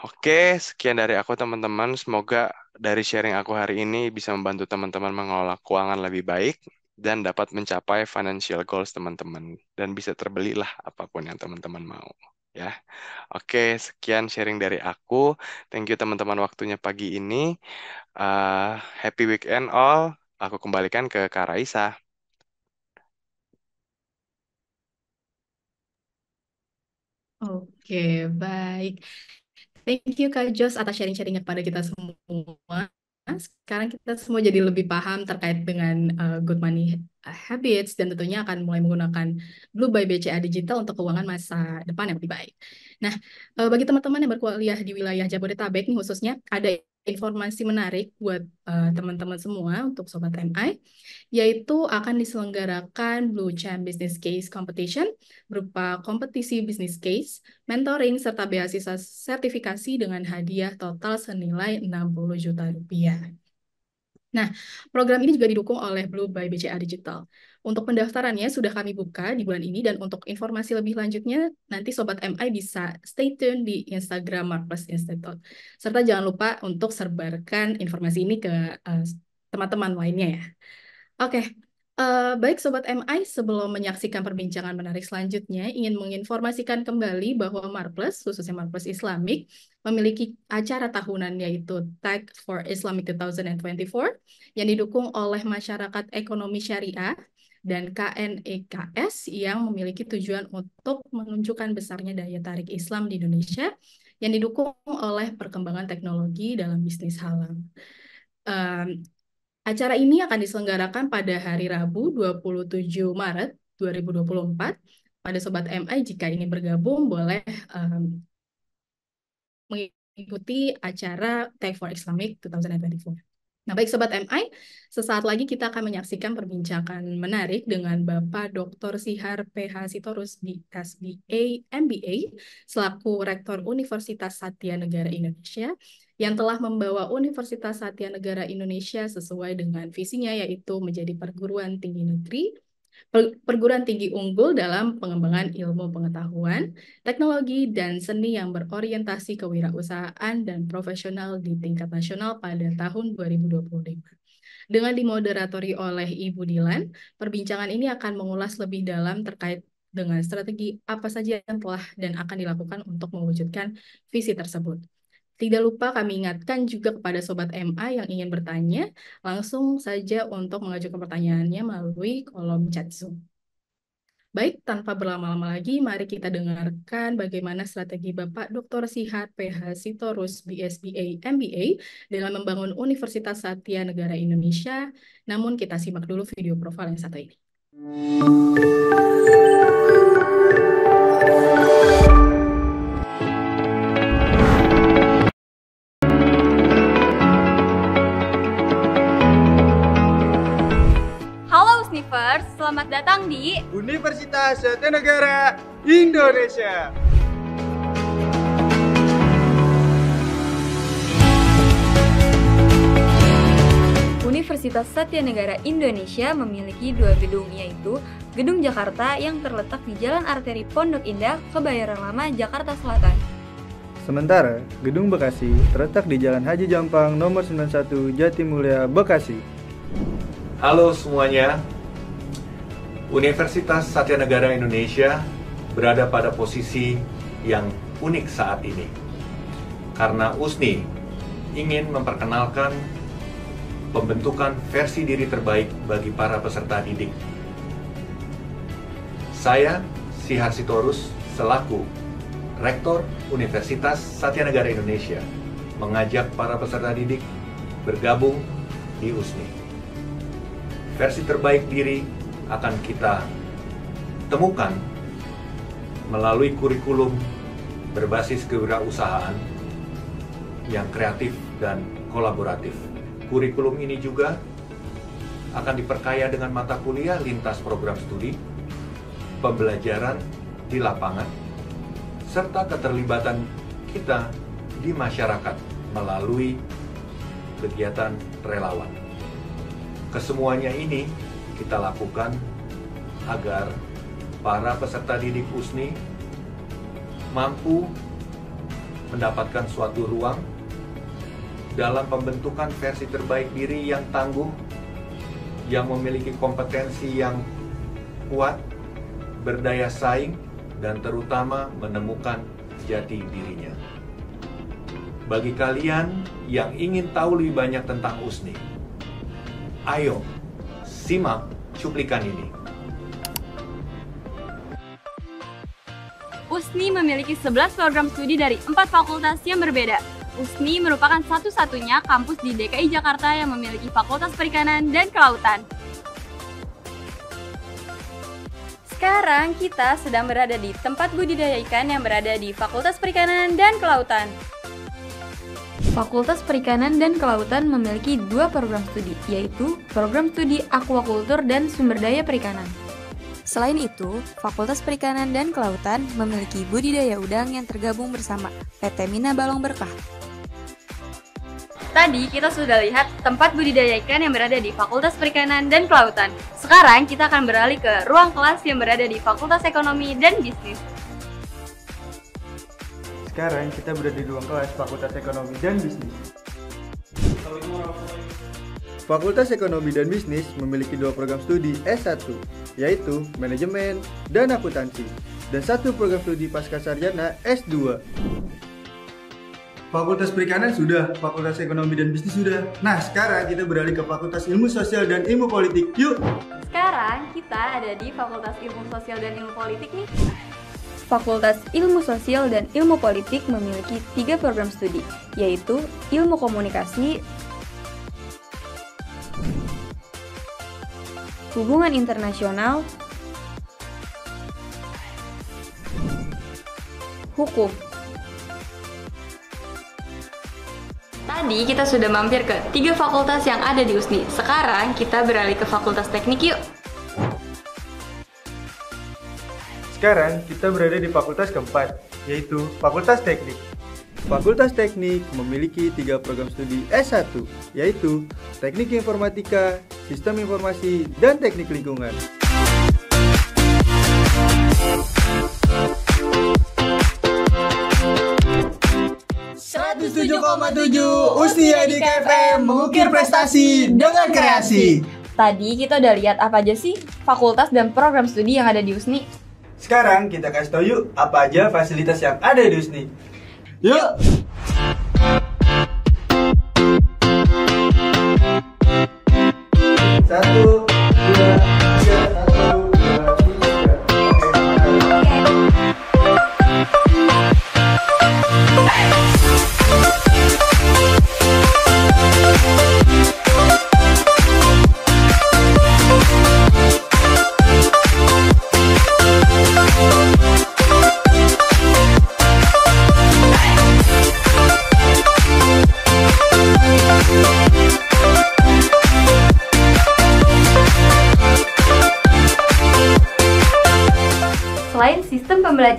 Oke, sekian dari aku teman-teman. Semoga dari sharing aku hari ini bisa membantu teman-teman mengelola keuangan lebih baik dan dapat mencapai financial goals teman-teman dan bisa terbelilah apapun yang teman-teman mau ya. Oke, sekian sharing dari aku. Thank you teman-teman waktunya pagi ini. Uh, happy weekend all. Aku kembalikan ke Kak Raisa. Oke, baik. Thank you Kak Jos atas sharing-sharingnya kepada kita semua. Ah, sekarang kita semua jadi lebih paham terkait dengan uh, good money habits dan tentunya akan mulai menggunakan Blue by BCA Digital untuk keuangan masa depan yang lebih baik. Nah, uh, bagi teman-teman yang berkuliah di wilayah Jabodetabek nih khususnya ada informasi menarik buat eh, teman-teman uh, semua untuk Sobat MI, yaitu akan diselenggarakan Blue Chain Business Case Competition berupa kompetisi bisnis case, mentoring, serta beasiswa sertifikasi dengan hadiah total senilai 60 juta rupiah. Nah, program ini juga didukung oleh Blue by BCA Digital. Untuk pendaftarannya sudah kami buka di bulan ini dan untuk informasi lebih lanjutnya nanti Sobat MI bisa stay tune di Instagram Plus Institute. Serta jangan lupa untuk serbarkan informasi ini ke eh, teman-teman uh, lainnya ya. Oke, okay. uh, eh, baik Sobat MI, sebelum menyaksikan perbincangan menarik selanjutnya, ingin menginformasikan kembali bahwa Marplus khususnya Marplus Islamic, memiliki acara tahunan yaitu Tech for Islamic 2024 yang didukung oleh masyarakat ekonomi syariah dan KNEKS yang memiliki tujuan untuk menunjukkan besarnya daya tarik Islam di Indonesia yang didukung oleh perkembangan teknologi dalam bisnis halal. Um, acara ini akan diselenggarakan pada hari Rabu 27 Maret 2024. Pada Sobat MI, jika ingin bergabung, boleh um, mengikuti acara Tech for Islamic 2024. Nah, baik Sobat MI, sesaat lagi kita akan menyaksikan perbincangan menarik dengan Bapak Dr. Sihar PH Sitorus di SBA MBA selaku Rektor Universitas Satya Negara Indonesia yang telah membawa Universitas Satya Negara Indonesia sesuai dengan visinya yaitu menjadi perguruan tinggi negeri perguruan tinggi unggul dalam pengembangan ilmu pengetahuan, teknologi, dan seni yang berorientasi kewirausahaan dan profesional di tingkat nasional pada tahun 2025. Dengan dimoderatori oleh Ibu Dilan, perbincangan ini akan mengulas lebih dalam terkait dengan strategi apa saja yang telah dan akan dilakukan untuk mewujudkan visi tersebut. Tidak lupa kami ingatkan juga kepada Sobat MA yang ingin bertanya, langsung saja untuk mengajukan pertanyaannya melalui kolom chat Zoom. Baik, tanpa berlama-lama lagi, mari kita dengarkan bagaimana strategi Bapak Dr. Sihat PH Sitorus BSBA MBA dalam membangun Universitas Satya Negara Indonesia. Namun kita simak dulu video profil yang satu ini. di Universitas Jatinegara, Indonesia. Universitas Satya Negara Indonesia memiliki dua gedung yaitu Gedung Jakarta yang terletak di Jalan Arteri Pondok Indah, Kebayoran Lama, Jakarta Selatan. Sementara, Gedung Bekasi terletak di Jalan Haji Jampang nomor 91 Jati Bekasi. Halo semuanya, Universitas Satya Negara Indonesia berada pada posisi yang unik saat ini. Karena USNI ingin memperkenalkan pembentukan versi diri terbaik bagi para peserta didik. Saya, Sihar Sitorus, selaku Rektor Universitas Satya Negara Indonesia, mengajak para peserta didik bergabung di USNI. Versi terbaik diri akan kita temukan melalui kurikulum berbasis kewirausahaan yang kreatif dan kolaboratif. Kurikulum ini juga akan diperkaya dengan mata kuliah lintas program studi, pembelajaran di lapangan, serta keterlibatan kita di masyarakat melalui kegiatan relawan. Kesemuanya ini kita lakukan agar para peserta didik USNI mampu mendapatkan suatu ruang dalam pembentukan versi terbaik diri yang tangguh, yang memiliki kompetensi yang kuat, berdaya saing, dan terutama menemukan jati dirinya. Bagi kalian yang ingin tahu lebih banyak tentang USNI, ayo Simak cuplikan ini. USNI memiliki 11 program studi dari 4 fakultas yang berbeda. USNI merupakan satu-satunya kampus di DKI Jakarta yang memiliki Fakultas Perikanan dan Kelautan. Sekarang kita sedang berada di tempat budidaya ikan yang berada di Fakultas Perikanan dan Kelautan. Fakultas Perikanan dan Kelautan memiliki dua program studi, yaitu program studi Aquakultur dan Sumber Daya Perikanan. Selain itu, Fakultas Perikanan dan Kelautan memiliki budidaya udang yang tergabung bersama PT Mina Balong Berkah. Tadi kita sudah lihat tempat budidaya ikan yang berada di Fakultas Perikanan dan Kelautan. Sekarang kita akan beralih ke ruang kelas yang berada di Fakultas Ekonomi dan Bisnis. Sekarang kita berada di ruang kelas Fakultas Ekonomi dan Bisnis. Fakultas Ekonomi dan Bisnis memiliki dua program studi S1, yaitu Manajemen dan Akuntansi, dan satu program studi Pasca Sarjana S2. Fakultas Perikanan sudah, Fakultas Ekonomi dan Bisnis sudah. Nah, sekarang kita beralih ke Fakultas Ilmu Sosial dan Ilmu Politik. Yuk! Sekarang kita ada di Fakultas Ilmu Sosial dan Ilmu Politik nih. Fakultas Ilmu Sosial dan Ilmu Politik memiliki tiga program studi, yaitu Ilmu Komunikasi, Hubungan Internasional, Hukum. Tadi kita sudah mampir ke tiga fakultas yang ada di USNI. Sekarang kita beralih ke Fakultas Teknik yuk. Sekarang kita berada di fakultas keempat, yaitu Fakultas Teknik. Fakultas Teknik memiliki tiga program studi S1, yaitu Teknik Informatika, Sistem Informasi, dan Teknik Lingkungan. usia di KFM mengukir prestasi dengan kreasi. Tadi kita udah lihat apa aja sih fakultas dan program studi yang ada di USNI. Sekarang kita kasih tau yuk apa aja fasilitas yang ada di sini, Yuk! Satu,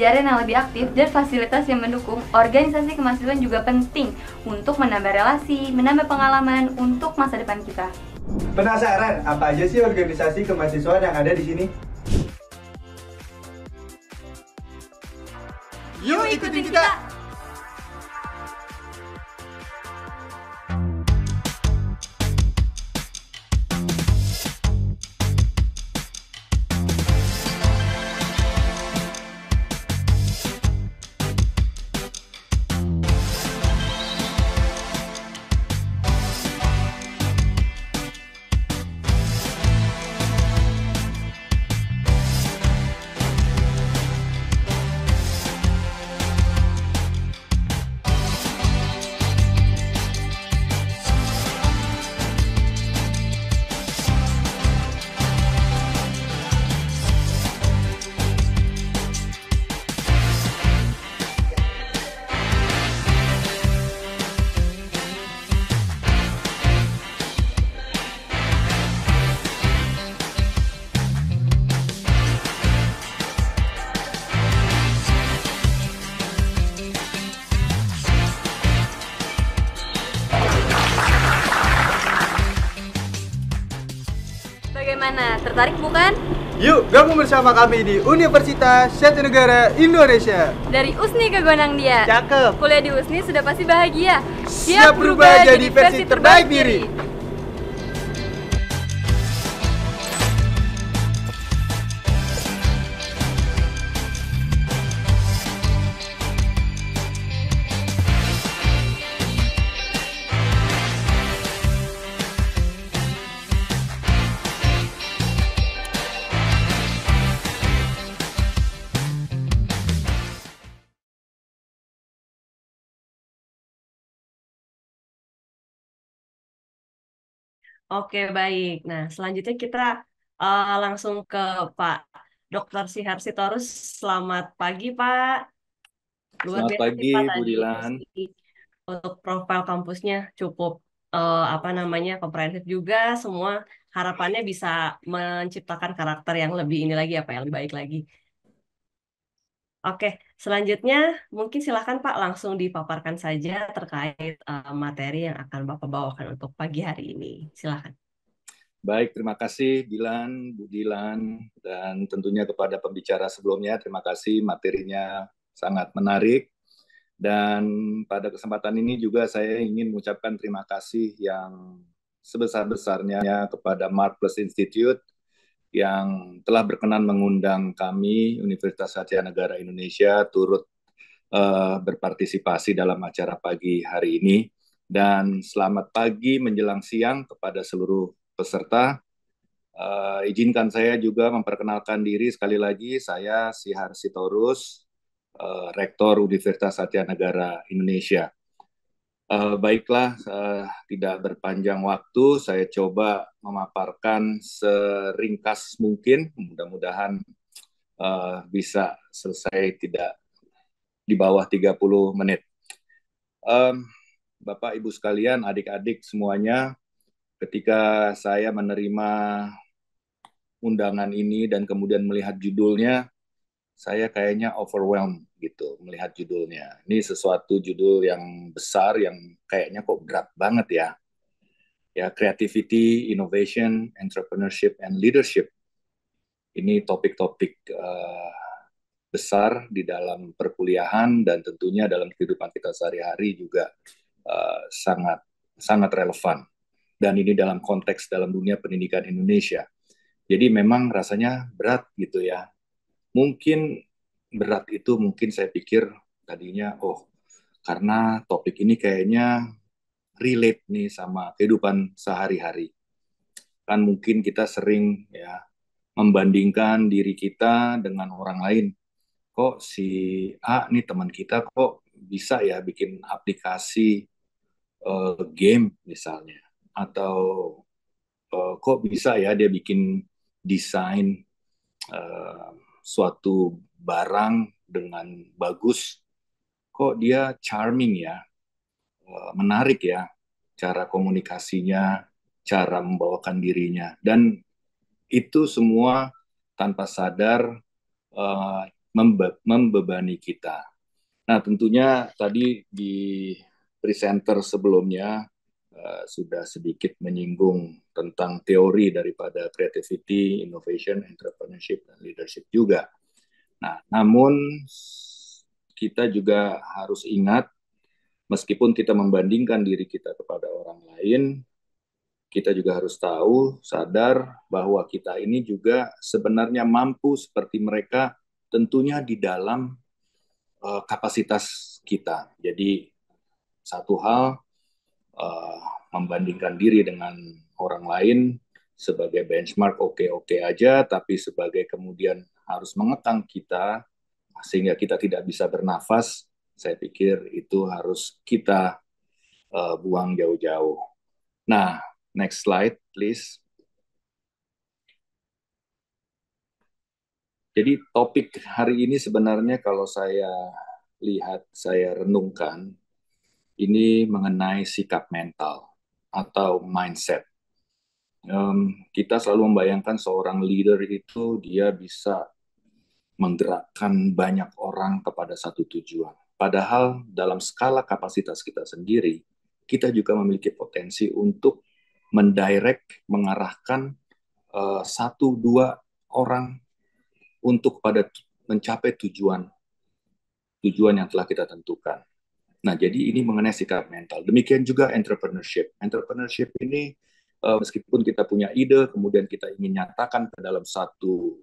pengajaran yang lebih aktif, dan fasilitas yang mendukung, organisasi kemahasiswaan juga penting untuk menambah relasi, menambah pengalaman untuk masa depan kita. Penasaran apa aja sih organisasi kemahasiswaan yang ada di sini? Yuk ikutin kita! kan? Yuk, gabung bersama kami di Universitas Negara Indonesia. Dari USNI ke Gonang Dia. Cakep. Kuliah di USNI sudah pasti bahagia. Siap, Siap berubah, berubah jadi versi terbaik diri. diri. Oke, baik. Nah, selanjutnya kita uh, langsung ke Pak Dr. Sihar Sitorus. Selamat pagi, Pak. Luar Selamat pagi, Pak, Bu Dilan. Untuk profil kampusnya cukup uh, apa namanya komprehensif juga. Semua harapannya bisa menciptakan karakter yang lebih ini lagi apa yang lebih baik lagi. Oke, selanjutnya mungkin silakan Pak langsung dipaparkan saja terkait uh, materi yang akan Bapak bawakan untuk pagi hari ini. Silakan. Baik, terima kasih Dilan, Bu Dilan, dan tentunya kepada pembicara sebelumnya. Terima kasih materinya sangat menarik. Dan pada kesempatan ini juga saya ingin mengucapkan terima kasih yang sebesar-besarnya kepada Mark Plus Institute yang telah berkenan mengundang kami Universitas Satya Negara Indonesia turut uh, berpartisipasi dalam acara pagi hari ini dan selamat pagi menjelang siang kepada seluruh peserta. Uh, izinkan saya juga memperkenalkan diri sekali lagi saya Sihar Sitorus, uh, Rektor Universitas Satya Negara Indonesia. Uh, baiklah, uh, tidak berpanjang waktu, saya coba memaparkan seringkas mungkin. Mudah-mudahan uh, bisa selesai tidak di bawah 30 menit. Um, Bapak, Ibu sekalian, adik-adik semuanya, ketika saya menerima undangan ini dan kemudian melihat judulnya, saya kayaknya overwhelmed gitu melihat judulnya. Ini sesuatu judul yang besar yang kayaknya kok berat banget ya. Ya, creativity, innovation, entrepreneurship, and leadership. Ini topik-topik uh, besar di dalam perkuliahan dan tentunya dalam kehidupan kita sehari-hari juga uh, sangat sangat relevan. Dan ini dalam konteks dalam dunia pendidikan Indonesia. Jadi memang rasanya berat gitu ya mungkin berat itu mungkin saya pikir tadinya oh karena topik ini kayaknya relate nih sama kehidupan sehari-hari. Kan mungkin kita sering ya membandingkan diri kita dengan orang lain. Kok si A nih teman kita kok bisa ya bikin aplikasi uh, game misalnya atau uh, kok bisa ya dia bikin desain uh, suatu barang dengan bagus, kok dia charming ya, e, menarik ya, cara komunikasinya, cara membawakan dirinya, dan itu semua tanpa sadar e, membe membebani kita. Nah, tentunya tadi di presenter sebelumnya Eh, sudah sedikit menyinggung tentang teori daripada creativity, innovation, entrepreneurship, dan leadership juga. Nah, namun kita juga harus ingat, meskipun kita membandingkan diri kita kepada orang lain, kita juga harus tahu, sadar bahwa kita ini juga sebenarnya mampu seperti mereka, tentunya di dalam uh, kapasitas kita. Jadi, satu hal, uh, membandingkan diri dengan orang lain sebagai benchmark oke-oke okay aja, tapi sebagai kemudian harus mengetang kita sehingga kita tidak bisa bernafas, saya pikir itu harus kita uh, buang jauh-jauh. Nah, next slide please. Jadi topik hari ini sebenarnya kalau saya lihat, saya renungkan, ini mengenai sikap mental atau mindset. Um, kita selalu membayangkan seorang leader itu dia bisa menggerakkan banyak orang kepada satu tujuan. Padahal dalam skala kapasitas kita sendiri, kita juga memiliki potensi untuk mendirect, mengarahkan uh, satu dua orang untuk pada mencapai tujuan tujuan yang telah kita tentukan. Nah, jadi ini mengenai sikap mental. Demikian juga entrepreneurship. Entrepreneurship ini uh, meskipun kita punya ide, kemudian kita ingin nyatakan ke dalam satu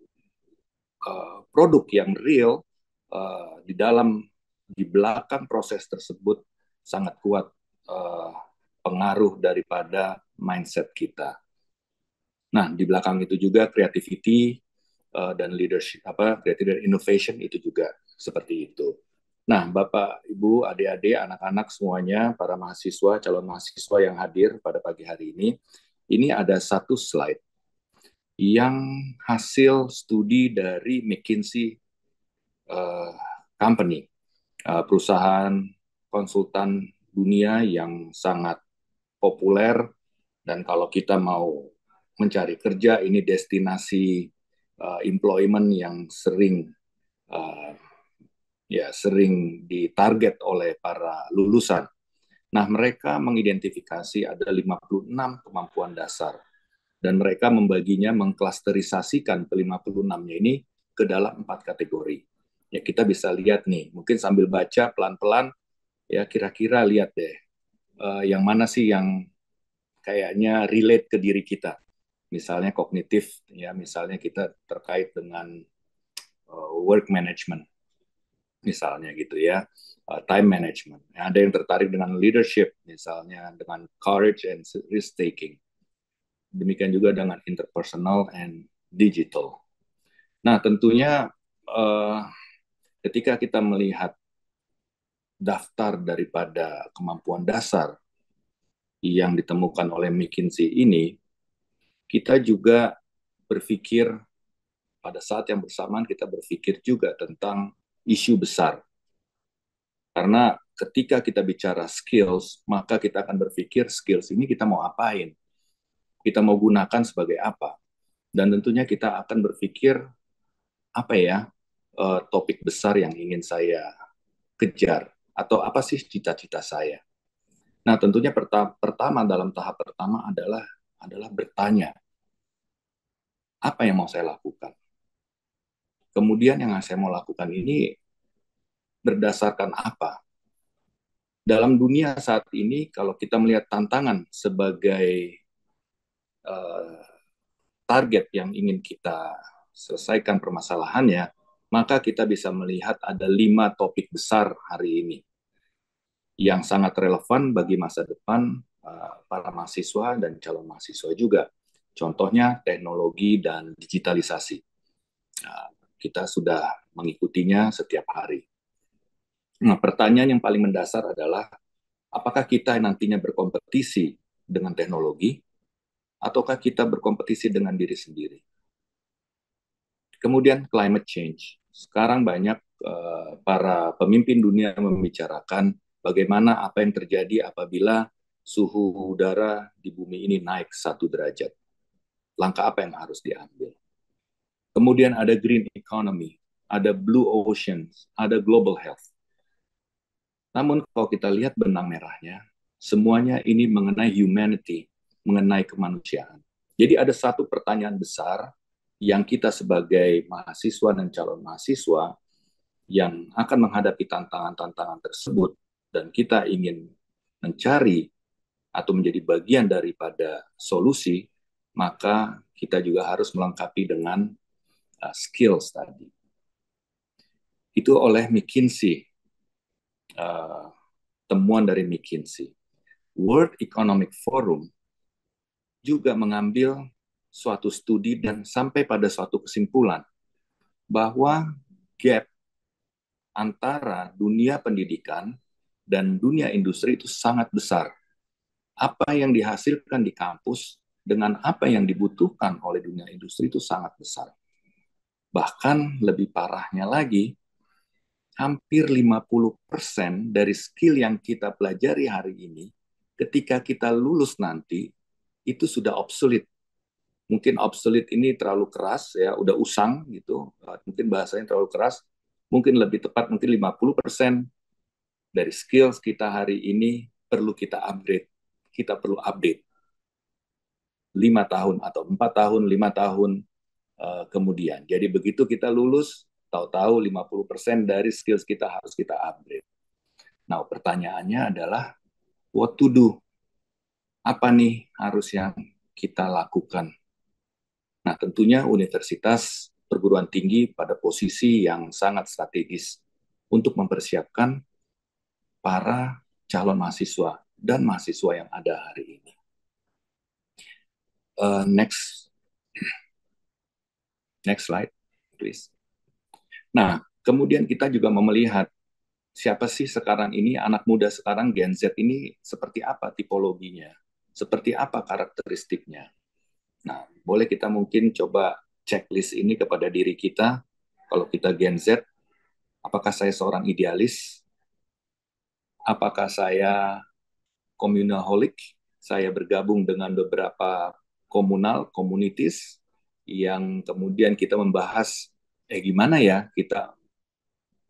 uh, produk yang real, uh, di dalam, di belakang proses tersebut sangat kuat uh, pengaruh daripada mindset kita. Nah, di belakang itu juga creativity uh, dan leadership apa creativity dan innovation itu juga seperti itu. Nah, Bapak, Ibu, adik-adik, anak-anak semuanya, para mahasiswa, calon mahasiswa yang hadir pada pagi hari ini, ini ada satu slide yang hasil studi dari McKinsey uh, Company, uh, perusahaan konsultan dunia yang sangat populer dan kalau kita mau mencari kerja ini destinasi uh, employment yang sering uh, ya sering ditarget oleh para lulusan. Nah, mereka mengidentifikasi ada 56 kemampuan dasar dan mereka membaginya mengklasterisasikan ke 56-nya ini ke dalam empat kategori. Ya, kita bisa lihat nih, mungkin sambil baca pelan-pelan ya kira-kira lihat deh uh, yang mana sih yang kayaknya relate ke diri kita. Misalnya kognitif ya, misalnya kita terkait dengan uh, work management misalnya gitu ya uh, time management nah, ada yang tertarik dengan leadership misalnya dengan courage and risk taking demikian juga dengan interpersonal and digital nah tentunya uh, ketika kita melihat daftar daripada kemampuan dasar yang ditemukan oleh McKinsey ini kita juga berpikir pada saat yang bersamaan kita berpikir juga tentang isu besar. Karena ketika kita bicara skills, maka kita akan berpikir skills ini kita mau apain? Kita mau gunakan sebagai apa? Dan tentunya kita akan berpikir apa ya uh, topik besar yang ingin saya kejar atau apa sih cita-cita saya. Nah, tentunya perta pertama dalam tahap pertama adalah adalah bertanya apa yang mau saya lakukan Kemudian yang saya mau lakukan ini berdasarkan apa? Dalam dunia saat ini, kalau kita melihat tantangan sebagai uh, target yang ingin kita selesaikan permasalahannya, maka kita bisa melihat ada lima topik besar hari ini yang sangat relevan bagi masa depan uh, para mahasiswa dan calon mahasiswa juga. Contohnya teknologi dan digitalisasi. Uh, kita sudah mengikutinya setiap hari. Nah, pertanyaan yang paling mendasar adalah apakah kita nantinya berkompetisi dengan teknologi ataukah kita berkompetisi dengan diri sendiri? Kemudian climate change. Sekarang banyak uh, para pemimpin dunia membicarakan bagaimana apa yang terjadi apabila suhu udara di bumi ini naik satu derajat. Langkah apa yang harus diambil? Kemudian ada green economy, ada blue oceans, ada global health. Namun kalau kita lihat benang merahnya, semuanya ini mengenai humanity, mengenai kemanusiaan. Jadi ada satu pertanyaan besar yang kita sebagai mahasiswa dan calon mahasiswa yang akan menghadapi tantangan-tantangan tersebut dan kita ingin mencari atau menjadi bagian daripada solusi, maka kita juga harus melengkapi dengan uh, skills tadi. Itu oleh McKinsey, uh, temuan dari McKinsey. World Economic Forum juga mengambil suatu studi dan sampai pada suatu kesimpulan bahwa gap antara dunia pendidikan dan dunia industri itu sangat besar. Apa yang dihasilkan di kampus dengan apa yang dibutuhkan oleh dunia industri itu sangat besar. Bahkan lebih parahnya lagi, hampir 50% dari skill yang kita pelajari hari ini ketika kita lulus nanti itu sudah obsolete. Mungkin obsolete ini terlalu keras ya, udah usang gitu. Eh, mungkin bahasanya terlalu keras. Mungkin lebih tepat mungkin 50% dari skills kita hari ini perlu kita upgrade. Kita perlu update. 5 tahun atau 4 tahun, 5 tahun Eh, kemudian. Jadi begitu kita lulus, tahu-tahu 50% dari skills kita harus kita upgrade. Nah, pertanyaannya adalah what to do? Apa nih harus yang kita lakukan? Nah, tentunya universitas perguruan tinggi pada posisi yang sangat strategis untuk mempersiapkan para calon mahasiswa dan mahasiswa yang ada hari ini. Uh, next Next slide, please. Nah, kemudian kita juga melihat siapa sih sekarang ini anak muda sekarang Gen Z ini seperti apa tipologinya, seperti apa karakteristiknya. Nah, boleh kita mungkin coba checklist ini kepada diri kita. Kalau kita Gen Z, apakah saya seorang idealis? Apakah saya communaholic? Saya bergabung dengan beberapa komunal, komunitis, yang kemudian kita membahas eh gimana ya kita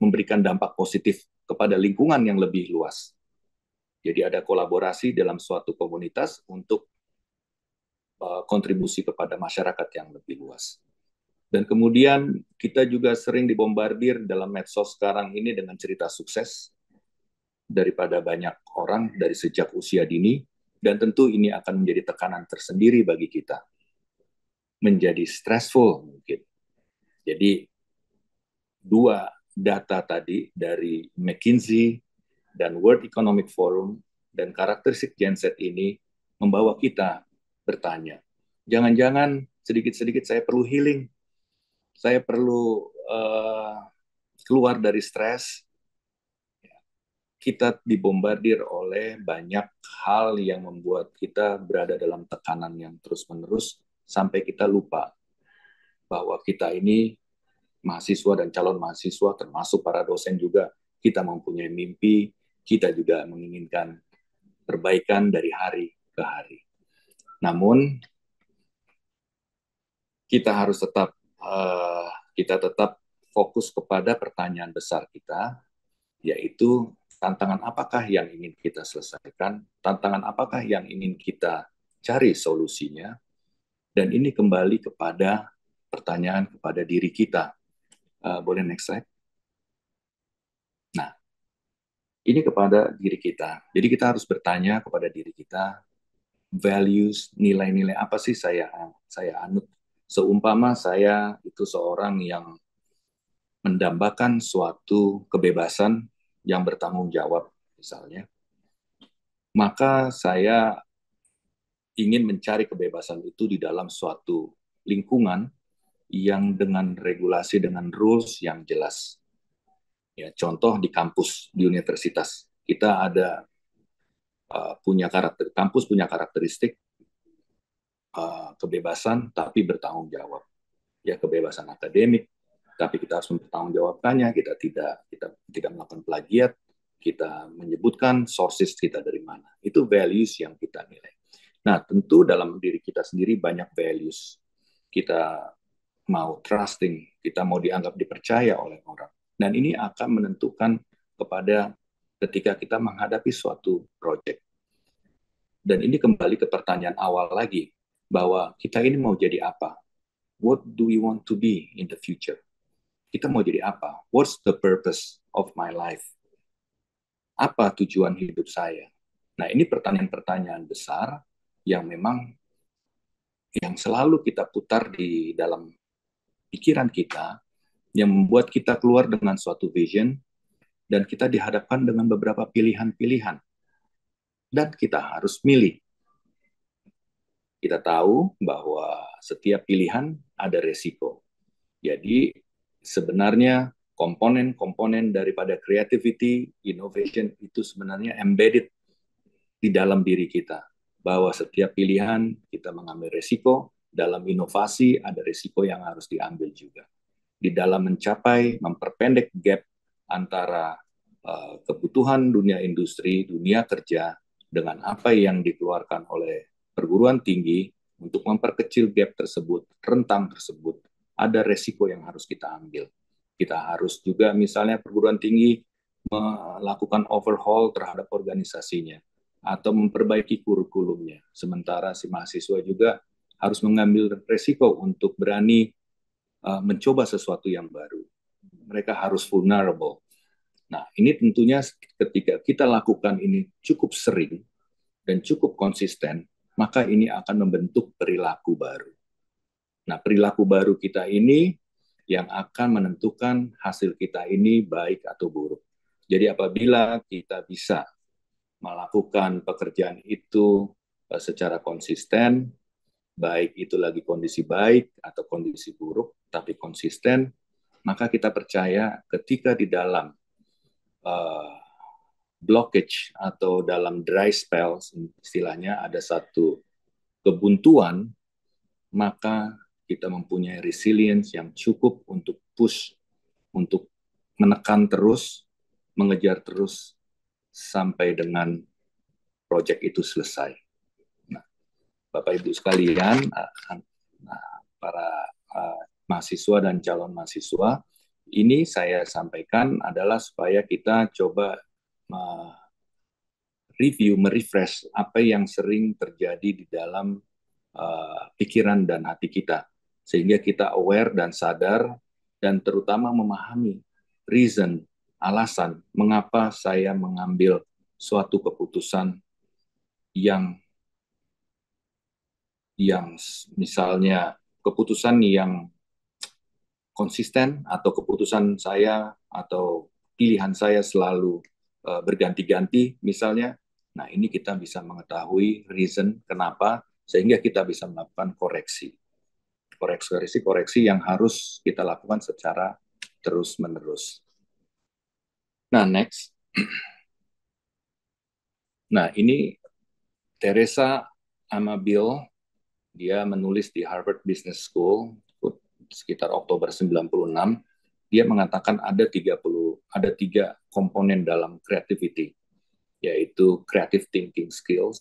memberikan dampak positif kepada lingkungan yang lebih luas. Jadi ada kolaborasi dalam suatu komunitas untuk eh, kontribusi kepada masyarakat yang lebih luas. Dan kemudian kita juga sering dibombardir dalam medsos sekarang ini dengan cerita sukses daripada banyak orang dari sejak usia dini dan tentu ini akan menjadi tekanan tersendiri bagi kita menjadi stressful mungkin. Jadi dua data tadi dari McKinsey dan World Economic Forum dan karakteristik Gen Z ini membawa kita bertanya, jangan-jangan sedikit-sedikit saya perlu healing, saya perlu uh, keluar dari stres. Ya, kita dibombardir oleh banyak hal yang membuat kita berada dalam tekanan yang terus-menerus sampai kita lupa bahwa kita ini mahasiswa dan calon mahasiswa termasuk para dosen juga kita mempunyai mimpi, kita juga menginginkan perbaikan dari hari ke hari. Namun kita harus tetap eh, kita tetap fokus kepada pertanyaan besar kita yaitu tantangan apakah yang ingin kita selesaikan, tantangan apakah yang ingin kita cari solusinya, dan ini kembali kepada pertanyaan kepada diri kita. Uh, boleh next slide? Nah, ini kepada diri kita. Jadi kita harus bertanya kepada diri kita, values, nilai-nilai apa sih saya saya anut? Seumpama saya itu seorang yang mendambakan suatu kebebasan yang bertanggung jawab, misalnya, maka saya ingin mencari kebebasan itu di dalam suatu lingkungan yang dengan regulasi dengan rules yang jelas. Ya, contoh di kampus di universitas kita ada uh, punya karakter kampus punya karakteristik uh, kebebasan tapi bertanggung jawab. Ya kebebasan akademik tapi kita harus mempertanggungjawabkannya. Kita tidak kita tidak melakukan plagiat, kita menyebutkan sources kita dari mana. Itu values yang kita nilai. Nah, tentu dalam diri kita sendiri banyak values. Kita mau trusting, kita mau dianggap dipercaya oleh orang. Dan ini akan menentukan kepada ketika kita menghadapi suatu project Dan ini kembali ke pertanyaan awal lagi, bahwa kita ini mau jadi apa? What do we want to be in the future? Kita mau jadi apa? What's the purpose of my life? Apa tujuan hidup saya? Nah, ini pertanyaan-pertanyaan besar yang memang yang selalu kita putar di dalam pikiran kita yang membuat kita keluar dengan suatu vision dan kita dihadapkan dengan beberapa pilihan-pilihan dan kita harus milih. Kita tahu bahwa setiap pilihan ada resiko. Jadi sebenarnya komponen-komponen daripada creativity, innovation itu sebenarnya embedded di dalam diri kita bahwa setiap pilihan kita mengambil resiko, dalam inovasi ada resiko yang harus diambil juga. Di dalam mencapai memperpendek gap antara uh, kebutuhan dunia industri, dunia kerja dengan apa yang dikeluarkan oleh perguruan tinggi untuk memperkecil gap tersebut, rentang tersebut, ada resiko yang harus kita ambil. Kita harus juga misalnya perguruan tinggi melakukan overhaul terhadap organisasinya atau memperbaiki kurikulumnya. Sementara si mahasiswa juga harus mengambil resiko untuk berani uh, mencoba sesuatu yang baru. Mereka harus vulnerable. Nah, ini tentunya ketika kita lakukan ini cukup sering dan cukup konsisten, maka ini akan membentuk perilaku baru. Nah, perilaku baru kita ini yang akan menentukan hasil kita ini baik atau buruk. Jadi apabila kita bisa melakukan pekerjaan itu eh, secara konsisten, baik itu lagi kondisi baik atau kondisi buruk, tapi konsisten, maka kita percaya ketika di dalam uh, blockage atau dalam dry spell, istilahnya ada satu kebuntuan, maka kita mempunyai resilience yang cukup untuk push, untuk menekan terus, mengejar terus sampai dengan proyek itu selesai. Nah, Bapak Ibu sekalian, nah, para eh, mahasiswa dan calon mahasiswa, ini saya sampaikan adalah supaya kita coba review, merefresh apa yang sering terjadi di dalam eh, pikiran dan hati kita, sehingga kita aware dan sadar dan terutama memahami reason alasan mengapa saya mengambil suatu keputusan yang yang misalnya keputusan yang konsisten atau keputusan saya atau pilihan saya selalu eh, berganti-ganti misalnya nah ini kita bisa mengetahui reason kenapa sehingga kita bisa melakukan koreksi koreksi koreksi yang harus kita lakukan secara terus menerus Nah, next. Nah, ini Teresa Amabil, dia menulis di Harvard Business School sekitar Oktober 96. Dia mengatakan ada 30 ada tiga komponen dalam creativity, yaitu creative thinking skills.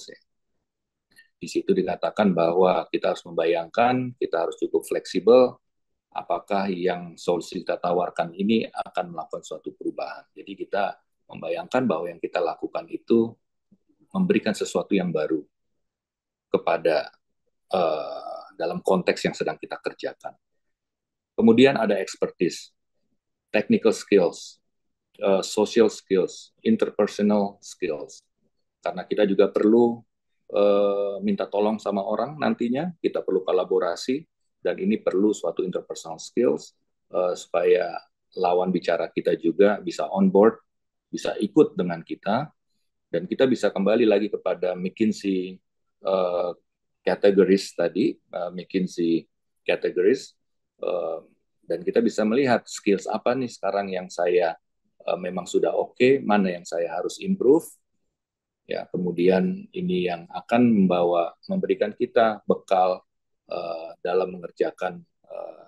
Di situ dikatakan bahwa kita harus membayangkan, kita harus cukup fleksibel, apakah yang solusi kita tawarkan ini akan melakukan suatu perubahan. Jadi kita membayangkan bahwa yang kita lakukan itu memberikan sesuatu yang baru kepada uh, dalam konteks yang sedang kita kerjakan. Kemudian ada expertise, technical skills, uh, social skills, interpersonal skills. Karena kita juga perlu uh, minta tolong sama orang nantinya, kita perlu kolaborasi, dan ini perlu suatu interpersonal skills uh, supaya lawan bicara kita juga bisa on board, bisa ikut dengan kita, dan kita bisa kembali lagi kepada McKinsey uh, categories tadi, uh, McKinsey categories, uh, dan kita bisa melihat skills apa nih sekarang yang saya uh, memang sudah oke, okay, mana yang saya harus improve, ya kemudian ini yang akan membawa memberikan kita bekal Eh, dalam mengerjakan eh,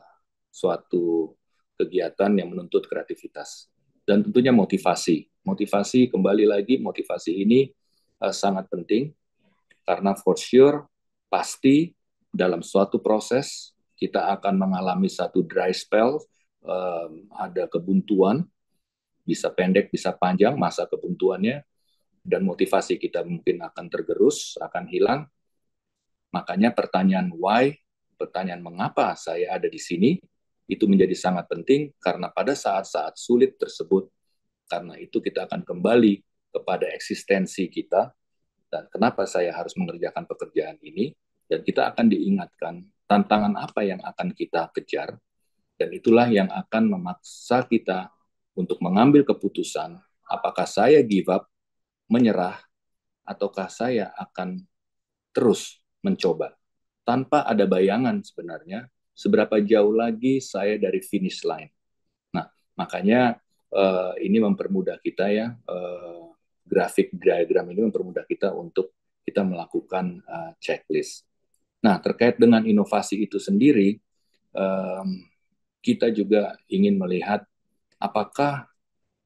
suatu kegiatan yang menuntut kreativitas dan tentunya motivasi. Motivasi kembali lagi motivasi ini eh, sangat penting karena for sure pasti dalam suatu proses kita akan mengalami satu dry spell, ada kebuntuan, bisa pendek, bisa panjang masa kebuntuannya, dan motivasi kita mungkin akan tergerus, akan hilang, Makanya pertanyaan why, pertanyaan mengapa saya ada di sini, itu menjadi sangat penting karena pada saat-saat sulit tersebut, karena itu kita akan kembali kepada eksistensi kita dan kenapa saya harus mengerjakan pekerjaan ini, dan kita akan diingatkan tantangan apa yang akan kita kejar, dan itulah yang akan memaksa kita untuk mengambil keputusan apakah saya give up, menyerah, ataukah saya akan terus mencoba tanpa ada bayangan sebenarnya seberapa jauh lagi saya dari finish line. Nah, makanya uh, ini mempermudah kita ya uh, grafik diagram ini mempermudah kita untuk kita melakukan uh, checklist. Nah, terkait dengan inovasi itu sendiri, um, kita juga ingin melihat apakah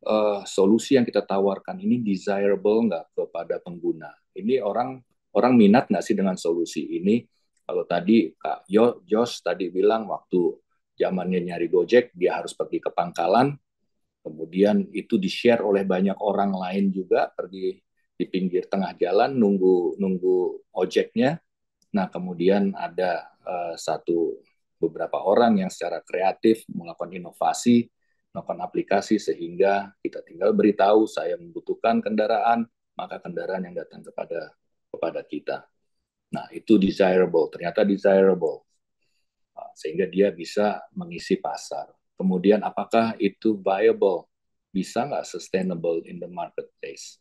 uh, solusi yang kita tawarkan ini desirable nggak kepada pengguna. Ini orang orang minat nggak sih dengan solusi ini? Kalau tadi Kak Yo, Jos tadi bilang waktu zamannya nyari Gojek, dia harus pergi ke pangkalan, kemudian itu di-share oleh banyak orang lain juga, pergi di pinggir tengah jalan nunggu nunggu ojeknya. Nah, kemudian ada uh, satu beberapa orang yang secara kreatif melakukan inovasi, melakukan aplikasi sehingga kita tinggal beritahu saya membutuhkan kendaraan, maka kendaraan yang datang kepada kepada kita. Nah, itu desirable, ternyata desirable. Ah, sehingga dia bisa mengisi pasar. Kemudian apakah itu viable? Bisa nggak sustainable in the marketplace?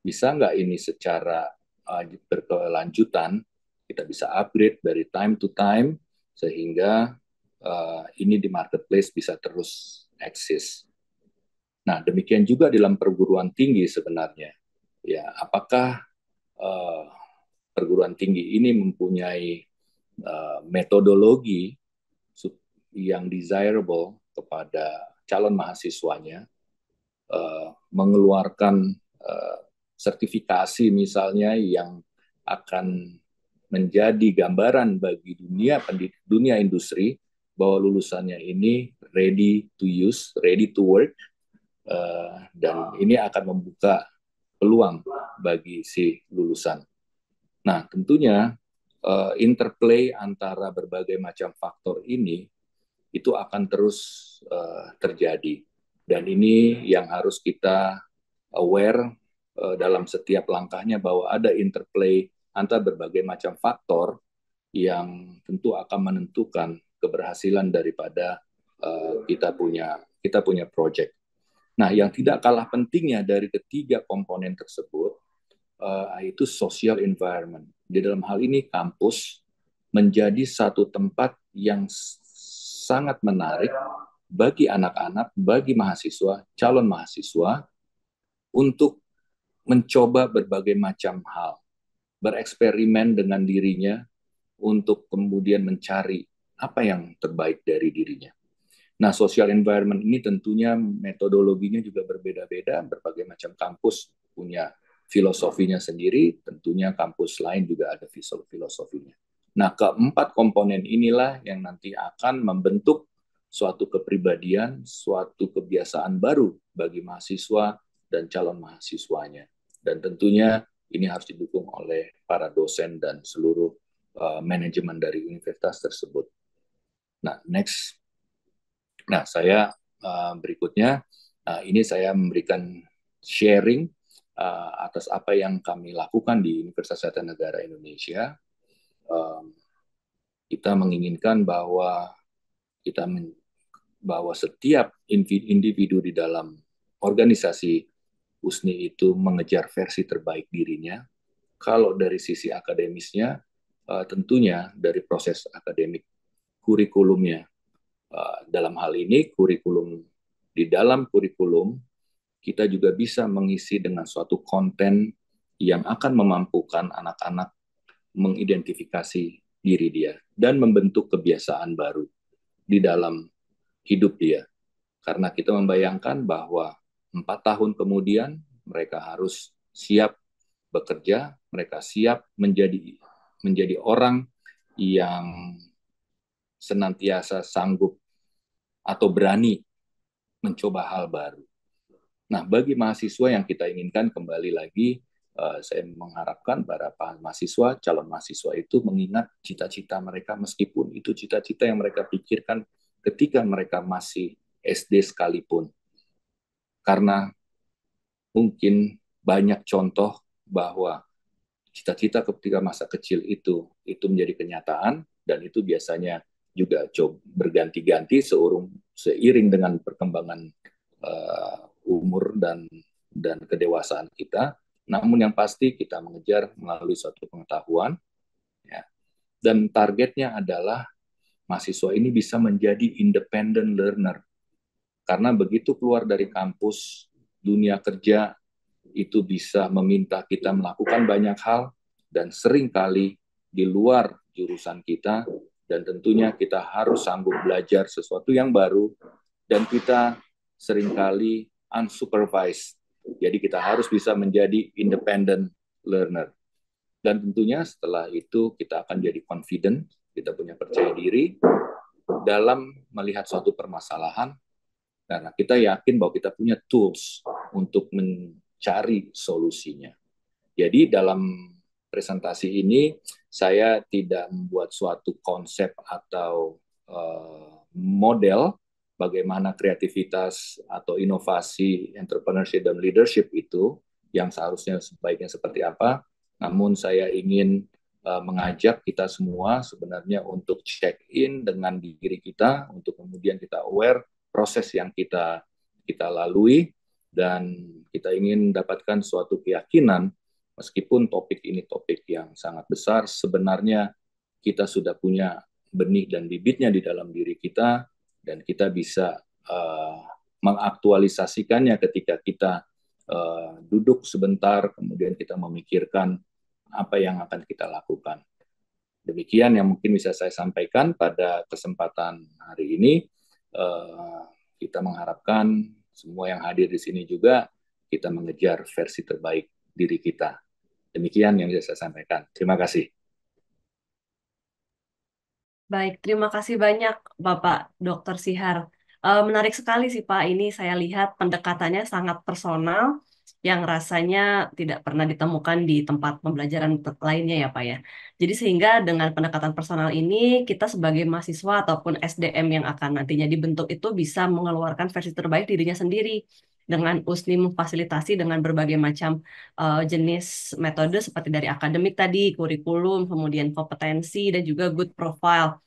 Bisa nggak ini secara ah, berkelanjutan? Kita bisa upgrade dari time to time sehingga uh, ini di marketplace bisa terus eksis. Nah, demikian juga dalam perguruan tinggi sebenarnya. Ya, apakah Eh, perguruan tinggi ini mempunyai uh, metodologi yang desirable kepada calon mahasiswanya, uh, mengeluarkan uh, sertifikasi misalnya yang akan menjadi gambaran bagi dunia dunia industri bahwa lulusannya ini ready to use, ready to work, uh, dan ini akan membuka peluang bagi si lulusan. Nah, tentunya uh, interplay antara berbagai macam faktor ini itu akan terus uh, terjadi. Dan ini yang harus kita aware uh, dalam setiap langkahnya bahwa ada interplay antara berbagai macam faktor yang tentu akan menentukan keberhasilan daripada uh, kita punya kita punya project. Nah, yang tidak kalah pentingnya dari ketiga komponen tersebut uh, yaitu social environment. Di dalam hal ini kampus menjadi satu tempat yang sangat menarik bagi anak-anak, bagi mahasiswa, calon mahasiswa untuk mencoba berbagai macam hal, bereksperimen dengan dirinya untuk kemudian mencari apa yang terbaik dari dirinya. Nah, social environment ini tentunya metodologinya juga berbeda-beda, berbagai macam kampus punya filosofinya sendiri, tentunya kampus lain juga ada filosofinya. Nah, keempat komponen inilah yang nanti akan membentuk suatu kepribadian, suatu kebiasaan baru bagi mahasiswa dan calon mahasiswanya. Dan tentunya ini harus didukung oleh para dosen dan seluruh uh, manajemen dari universitas tersebut. Nah, next Nah, saya uh, berikutnya uh, ini saya memberikan sharing uh, atas apa yang kami lakukan di Universitas Kesehatan Negara Indonesia. Uh, kita menginginkan bahwa kita men bahwa setiap individu di dalam organisasi USNI itu mengejar versi terbaik dirinya. Kalau dari sisi akademisnya, tentunya dari proses akademik kurikulumnya Eh, dalam hal ini kurikulum di dalam kurikulum kita juga bisa mengisi dengan suatu konten yang akan memampukan anak-anak mengidentifikasi diri dia dan membentuk kebiasaan baru di dalam hidup dia. Karena kita membayangkan bahwa empat tahun kemudian mereka harus siap bekerja, mereka siap menjadi menjadi orang yang senantiasa sanggup atau berani mencoba hal baru. Nah, bagi mahasiswa yang kita inginkan kembali lagi, eh, saya mengharapkan para mahasiswa, calon mahasiswa itu mengingat cita-cita mereka meskipun itu cita-cita yang mereka pikirkan ketika mereka masih SD sekalipun. Karena mungkin banyak contoh bahwa cita-cita ketika masa kecil itu itu menjadi kenyataan dan itu biasanya juga coba berganti-ganti seurung seiring dengan perkembangan uh, umur dan dan kedewasaan kita. Namun yang pasti kita mengejar melalui suatu pengetahuan ya. Dan targetnya adalah mahasiswa ini bisa menjadi independent learner. Karena begitu keluar dari kampus, dunia kerja itu bisa meminta kita melakukan banyak hal dan seringkali di luar jurusan kita dan tentunya kita harus sanggup belajar sesuatu yang baru dan kita seringkali unsupervised. Jadi kita harus bisa menjadi independent learner. Dan tentunya setelah itu kita akan jadi confident, kita punya percaya diri dalam melihat suatu permasalahan karena kita yakin bahwa kita punya tools untuk mencari solusinya. Jadi dalam presentasi ini saya tidak membuat suatu konsep atau uh, model bagaimana kreativitas atau inovasi entrepreneurship dan leadership itu yang seharusnya sebaiknya seperti apa namun saya ingin uh, mengajak kita semua sebenarnya untuk check in dengan diri kita untuk kemudian kita aware proses yang kita kita lalui dan kita ingin dapatkan suatu keyakinan Meskipun topik ini topik yang sangat besar, sebenarnya kita sudah punya benih dan bibitnya di dalam diri kita, dan kita bisa uh, mengaktualisasikannya ketika kita uh, duduk sebentar, kemudian kita memikirkan apa yang akan kita lakukan. Demikian yang mungkin bisa saya sampaikan pada kesempatan hari ini. Uh, kita mengharapkan semua yang hadir di sini juga kita mengejar versi terbaik diri kita. Demikian yang bisa saya sampaikan. Terima kasih. Baik, terima kasih banyak Bapak Dr. Sihar. Eh, menarik sekali sih Pak, ini saya lihat pendekatannya sangat personal yang rasanya tidak pernah ditemukan di tempat pembelajaran lainnya ya Pak ya. Jadi sehingga dengan pendekatan personal ini kita sebagai mahasiswa ataupun SDM yang akan nantinya dibentuk itu bisa mengeluarkan versi terbaik dirinya sendiri dengan USNI memfasilitasi dengan berbagai macam uh, jenis metode seperti dari akademik tadi, kurikulum, kemudian kompetensi, dan juga good profile.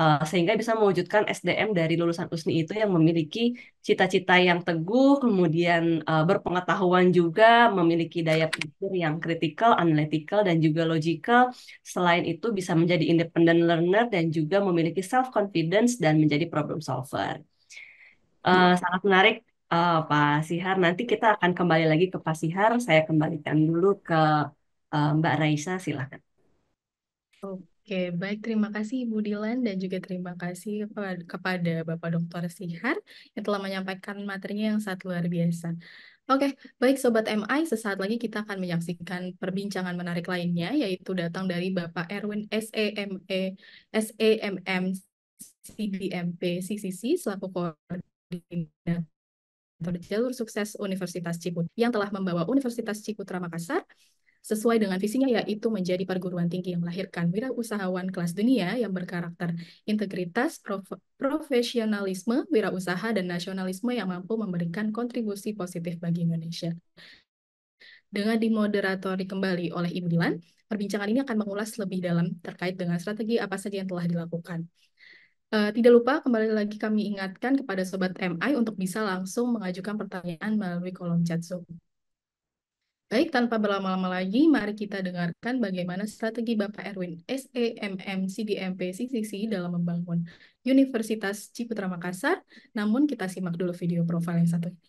Uh, sehingga bisa mewujudkan SDM dari lulusan USNI itu yang memiliki cita-cita yang teguh, kemudian uh, berpengetahuan juga, memiliki daya pikir yang kritikal, analytical, dan juga logical. Selain itu bisa menjadi independent learner dan juga memiliki self-confidence dan menjadi problem solver. Uh, sangat menarik Eh, Pak Sihar, nanti kita akan kembali lagi ke Pak Sihar. Saya kembalikan dulu ke uh, Mbak Raisa, silakan. Oke, baik. Terima kasih Ibu Dilan dan juga terima kasih kepada Bapak Dr. Sihar yang telah menyampaikan materinya yang sangat luar biasa. Oke, baik Sobat MI, sesaat lagi kita akan menyaksikan perbincangan menarik lainnya, yaitu datang dari Bapak Erwin SEME, SEMM CBMP CCC selaku koordinator atau jalur sukses Universitas Ciputra yang telah membawa Universitas Ciputra Makassar sesuai dengan visinya yaitu menjadi perguruan tinggi yang melahirkan wirausahawan kelas dunia yang berkarakter integritas, prof profesionalisme, wirausaha, dan nasionalisme yang mampu memberikan kontribusi positif bagi Indonesia. Dengan dimoderatori kembali oleh Ibu Dilan, perbincangan ini akan mengulas lebih dalam terkait dengan strategi apa saja yang telah dilakukan. Eh, tidak lupa kembali lagi kami ingatkan kepada Sobat MI untuk bisa langsung mengajukan pertanyaan melalui kolom chat Zoom. Baik, tanpa berlama-lama lagi, mari kita dengarkan bagaimana strategi Bapak Erwin SEMM CDMP CCC dalam membangun Universitas Ciputra Makassar. Namun kita simak dulu video profil yang satu ini.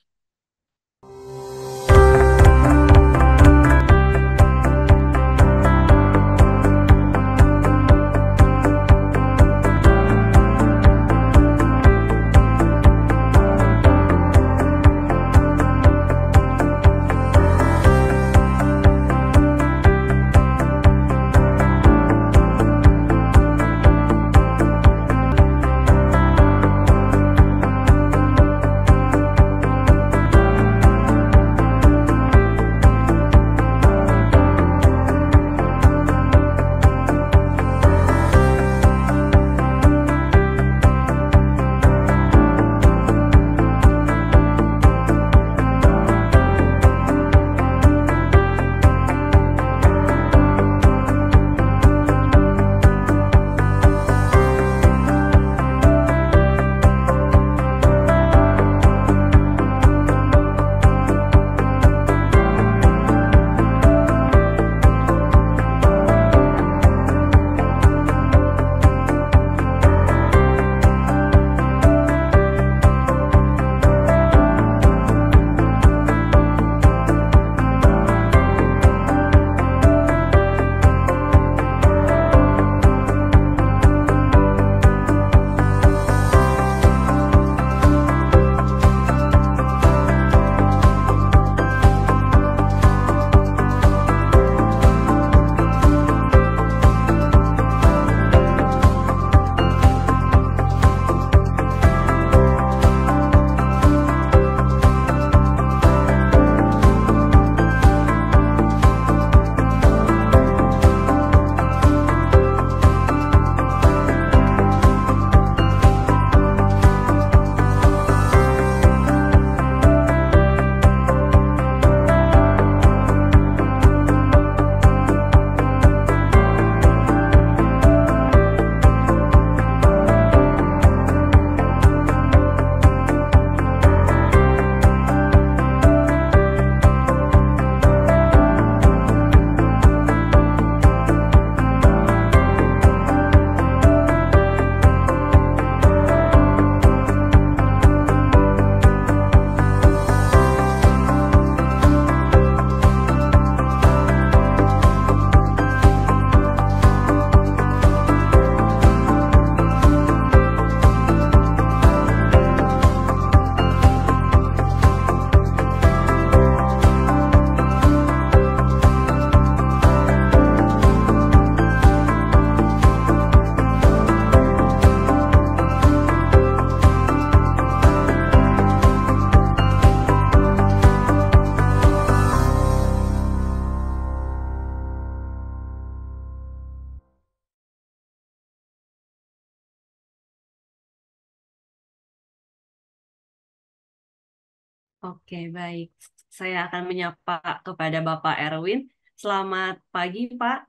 baik. Saya akan menyapa kepada Bapak Erwin. Selamat pagi, Pak.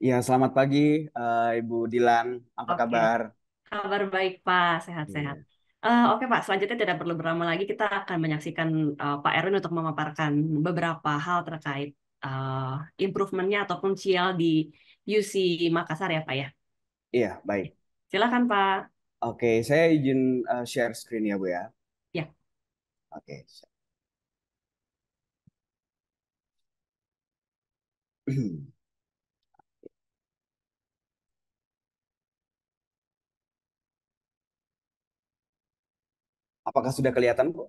Ya, selamat pagi, uh, Ibu Dilan. Apa okay. kabar? Kabar baik, Pak. Sehat-sehat. Ya. Uh, Oke, okay, Pak. Selanjutnya tidak perlu berlama lagi. Kita akan menyaksikan uh, Pak Erwin untuk memaparkan beberapa hal terkait uh, improvementnya ataupun CL di UC Makassar ya, Pak ya? Iya, baik. Silakan, Pak. Oke, okay, saya izin uh, share screen ya, Bu ya. Oke. Apakah sudah kelihatan, Bu?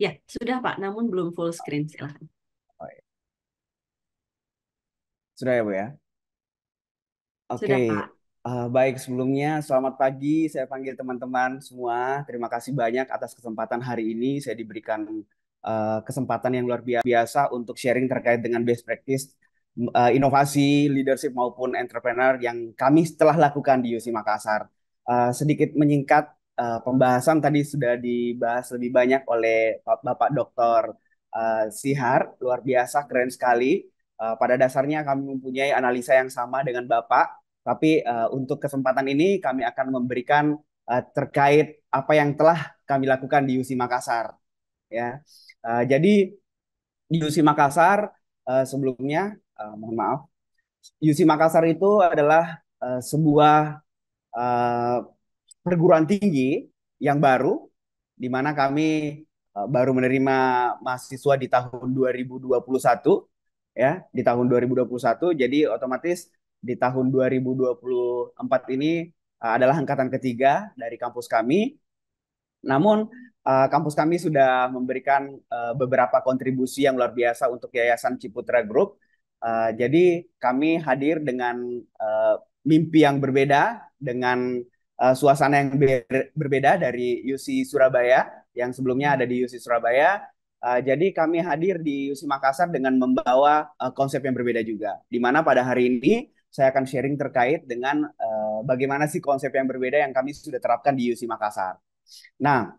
Ya, sudah Pak, namun belum full screen. Silahkan. Oh, ya. Sudah ya, Bu ya? Oke. Okay. Sudah, Pak. Uh, baik, sebelumnya selamat pagi. Saya panggil teman-teman semua. Terima kasih banyak atas kesempatan hari ini. Saya diberikan uh, kesempatan yang luar biasa untuk sharing terkait dengan best practice eh, inovasi, leadership maupun entrepreneur yang kami telah lakukan di UC Makassar. sedikit menyingkat pembahasan tadi sudah dibahas lebih banyak oleh Bapak Dr. Sihar, luar biasa, keren sekali. pada dasarnya kami mempunyai analisa yang sama dengan Bapak tapi uh, untuk kesempatan ini kami akan memberikan uh, terkait apa yang telah kami lakukan di UC Makassar. Ya, uh, jadi di UC Makassar uh, sebelumnya, uh, mohon maaf, UC Makassar itu adalah uh, sebuah uh, perguruan tinggi yang baru, di mana kami baru menerima mahasiswa di tahun 2021 ya di tahun 2021 jadi otomatis di tahun 2024 ini uh, adalah angkatan ketiga dari kampus kami. Namun uh, kampus kami sudah memberikan uh, beberapa kontribusi yang luar biasa untuk Yayasan Ciputra Group. Uh, jadi kami hadir dengan uh, mimpi yang berbeda dengan uh, suasana yang ber berbeda dari UC Surabaya yang sebelumnya ada di UC Surabaya. Uh, jadi kami hadir di UC Makassar dengan membawa uh, konsep yang berbeda juga. Di mana pada hari ini saya akan sharing terkait dengan uh, bagaimana sih konsep yang berbeda yang kami sudah terapkan di UC Makassar. Nah,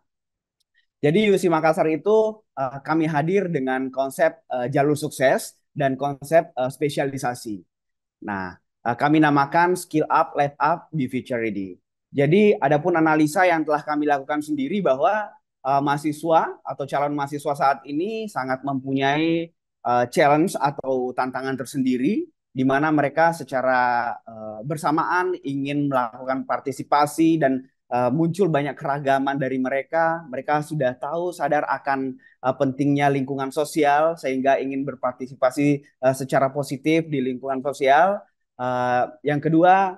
jadi UC Makassar itu uh, kami hadir dengan konsep uh, jalur sukses dan konsep uh, spesialisasi. Nah, uh, kami namakan skill up, life up, be future ready. Jadi, pun analisa yang telah kami lakukan sendiri bahwa uh, mahasiswa atau calon mahasiswa saat ini sangat mempunyai uh, challenge atau tantangan tersendiri di mana mereka secara uh, bersamaan ingin melakukan partisipasi dan uh, muncul banyak keragaman dari mereka. Mereka sudah tahu sadar akan uh, pentingnya lingkungan sosial sehingga ingin berpartisipasi uh, secara positif di lingkungan sosial. Uh, yang kedua,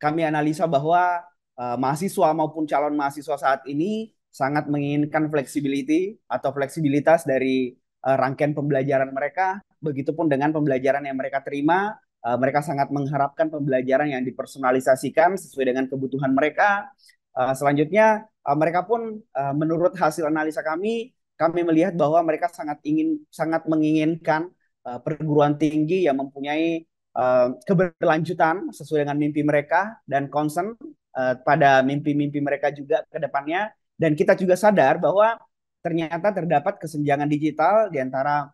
kami analisa bahwa uh, mahasiswa maupun calon mahasiswa saat ini sangat menginginkan fleksibiliti atau fleksibilitas dari uh, rangkaian pembelajaran mereka begitupun dengan pembelajaran yang mereka terima, uh, mereka sangat mengharapkan pembelajaran yang dipersonalisasikan sesuai dengan kebutuhan mereka. Uh, selanjutnya, uh, mereka pun uh, menurut hasil analisa kami, kami melihat bahwa mereka sangat ingin, sangat menginginkan uh, perguruan tinggi yang mempunyai uh, keberlanjutan sesuai dengan mimpi mereka dan concern uh, pada mimpi-mimpi mereka juga ke depannya. Dan kita juga sadar bahwa ternyata terdapat kesenjangan digital di antara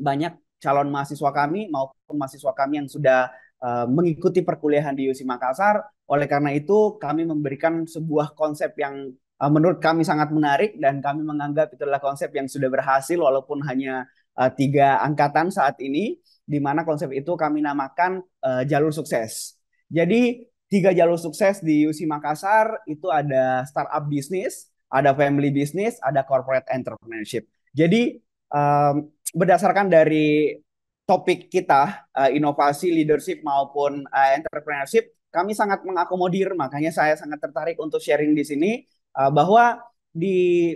banyak calon mahasiswa kami maupun mahasiswa kami yang sudah uh, mengikuti perkuliahan di UC Makassar. Oleh karena itu, kami memberikan sebuah konsep yang uh, menurut kami sangat menarik dan kami menganggap itulah konsep yang sudah berhasil walaupun hanya uh, tiga angkatan saat ini, di mana konsep itu kami namakan uh, jalur sukses. Jadi tiga jalur sukses di UC Makassar itu ada startup bisnis, ada family business, ada corporate entrepreneurship. Jadi um, berdasarkan dari topik kita uh, inovasi, leadership maupun uh, entrepreneurship, kami sangat mengakomodir. Makanya saya sangat tertarik untuk sharing di sini uh, bahwa di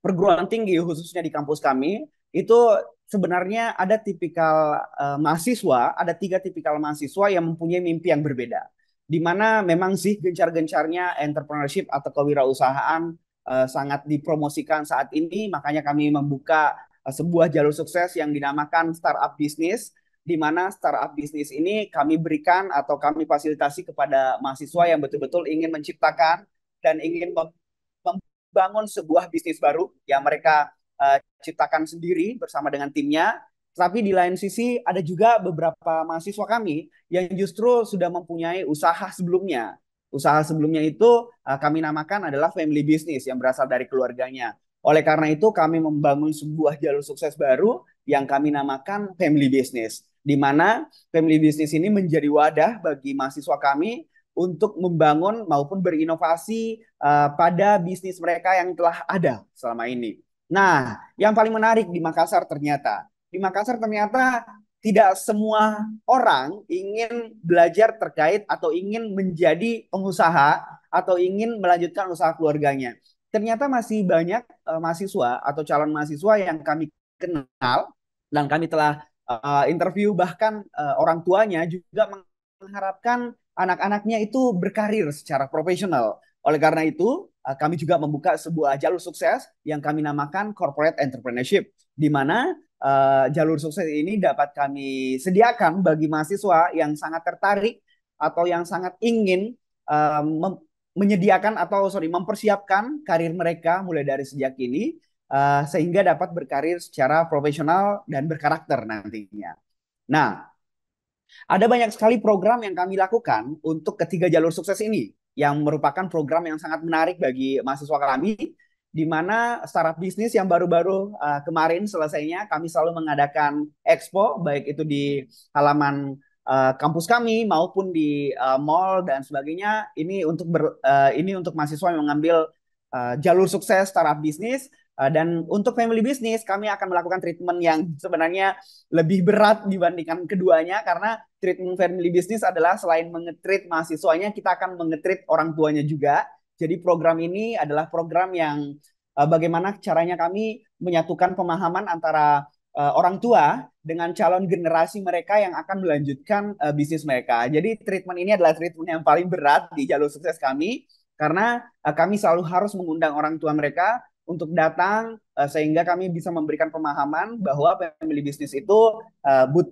perguruan tinggi khususnya di kampus kami itu sebenarnya ada tipikal uh, mahasiswa, ada tiga tipikal mahasiswa yang mempunyai mimpi yang berbeda. Di mana memang sih gencar-gencarnya entrepreneurship atau kewirausahaan uh, sangat dipromosikan saat ini, makanya kami membuka sebuah jalur sukses yang dinamakan startup bisnis di mana startup bisnis ini kami berikan atau kami fasilitasi kepada mahasiswa yang betul-betul ingin menciptakan dan ingin membangun sebuah bisnis baru yang mereka uh, ciptakan sendiri bersama dengan timnya. Tapi di lain sisi ada juga beberapa mahasiswa kami yang justru sudah mempunyai usaha sebelumnya. Usaha sebelumnya itu uh, kami namakan adalah family business yang berasal dari keluarganya. Oleh karena itu kami membangun sebuah jalur sukses baru yang kami namakan family business. Di mana family business ini menjadi wadah bagi mahasiswa kami untuk membangun maupun berinovasi uh, pada bisnis mereka yang telah ada selama ini. Nah, yang paling menarik di Makassar ternyata, di Makassar ternyata tidak semua orang ingin belajar terkait atau ingin menjadi pengusaha atau ingin melanjutkan usaha keluarganya ternyata masih banyak uh, mahasiswa atau calon mahasiswa yang kami kenal dan kami telah uh, interview bahkan uh, orang tuanya juga mengharapkan anak-anaknya itu berkarir secara profesional. Oleh karena itu, uh, kami juga membuka sebuah jalur sukses yang kami namakan corporate entrepreneurship di mana uh, jalur sukses ini dapat kami sediakan bagi mahasiswa yang sangat tertarik atau yang sangat ingin um, menyediakan atau sorry mempersiapkan karir mereka mulai dari sejak ini uh, sehingga dapat berkarir secara profesional dan berkarakter nantinya. Nah, ada banyak sekali program yang kami lakukan untuk ketiga jalur sukses ini yang merupakan program yang sangat menarik bagi mahasiswa kami di mana startup bisnis yang baru-baru uh, kemarin selesainya kami selalu mengadakan expo baik itu di halaman Eh, kampus kami maupun di uh, mall dan sebagainya ini untuk ber, uh, ini untuk mahasiswa yang mengambil uh, jalur sukses startup bisnis uh, dan untuk family bisnis kami akan melakukan treatment yang sebenarnya lebih berat dibandingkan keduanya karena treatment family bisnis adalah selain mengetrit mahasiswanya kita akan mengetrit orang tuanya juga. Jadi program ini adalah program yang uh, bagaimana caranya kami menyatukan pemahaman antara uh, orang tua dengan calon generasi mereka yang akan melanjutkan uh, bisnis mereka. Jadi treatment ini adalah treatment yang paling berat di jalur sukses kami karena uh, kami selalu harus mengundang orang tua mereka untuk datang uh, sehingga kami bisa memberikan pemahaman bahwa pemilih bisnis itu uh, butuh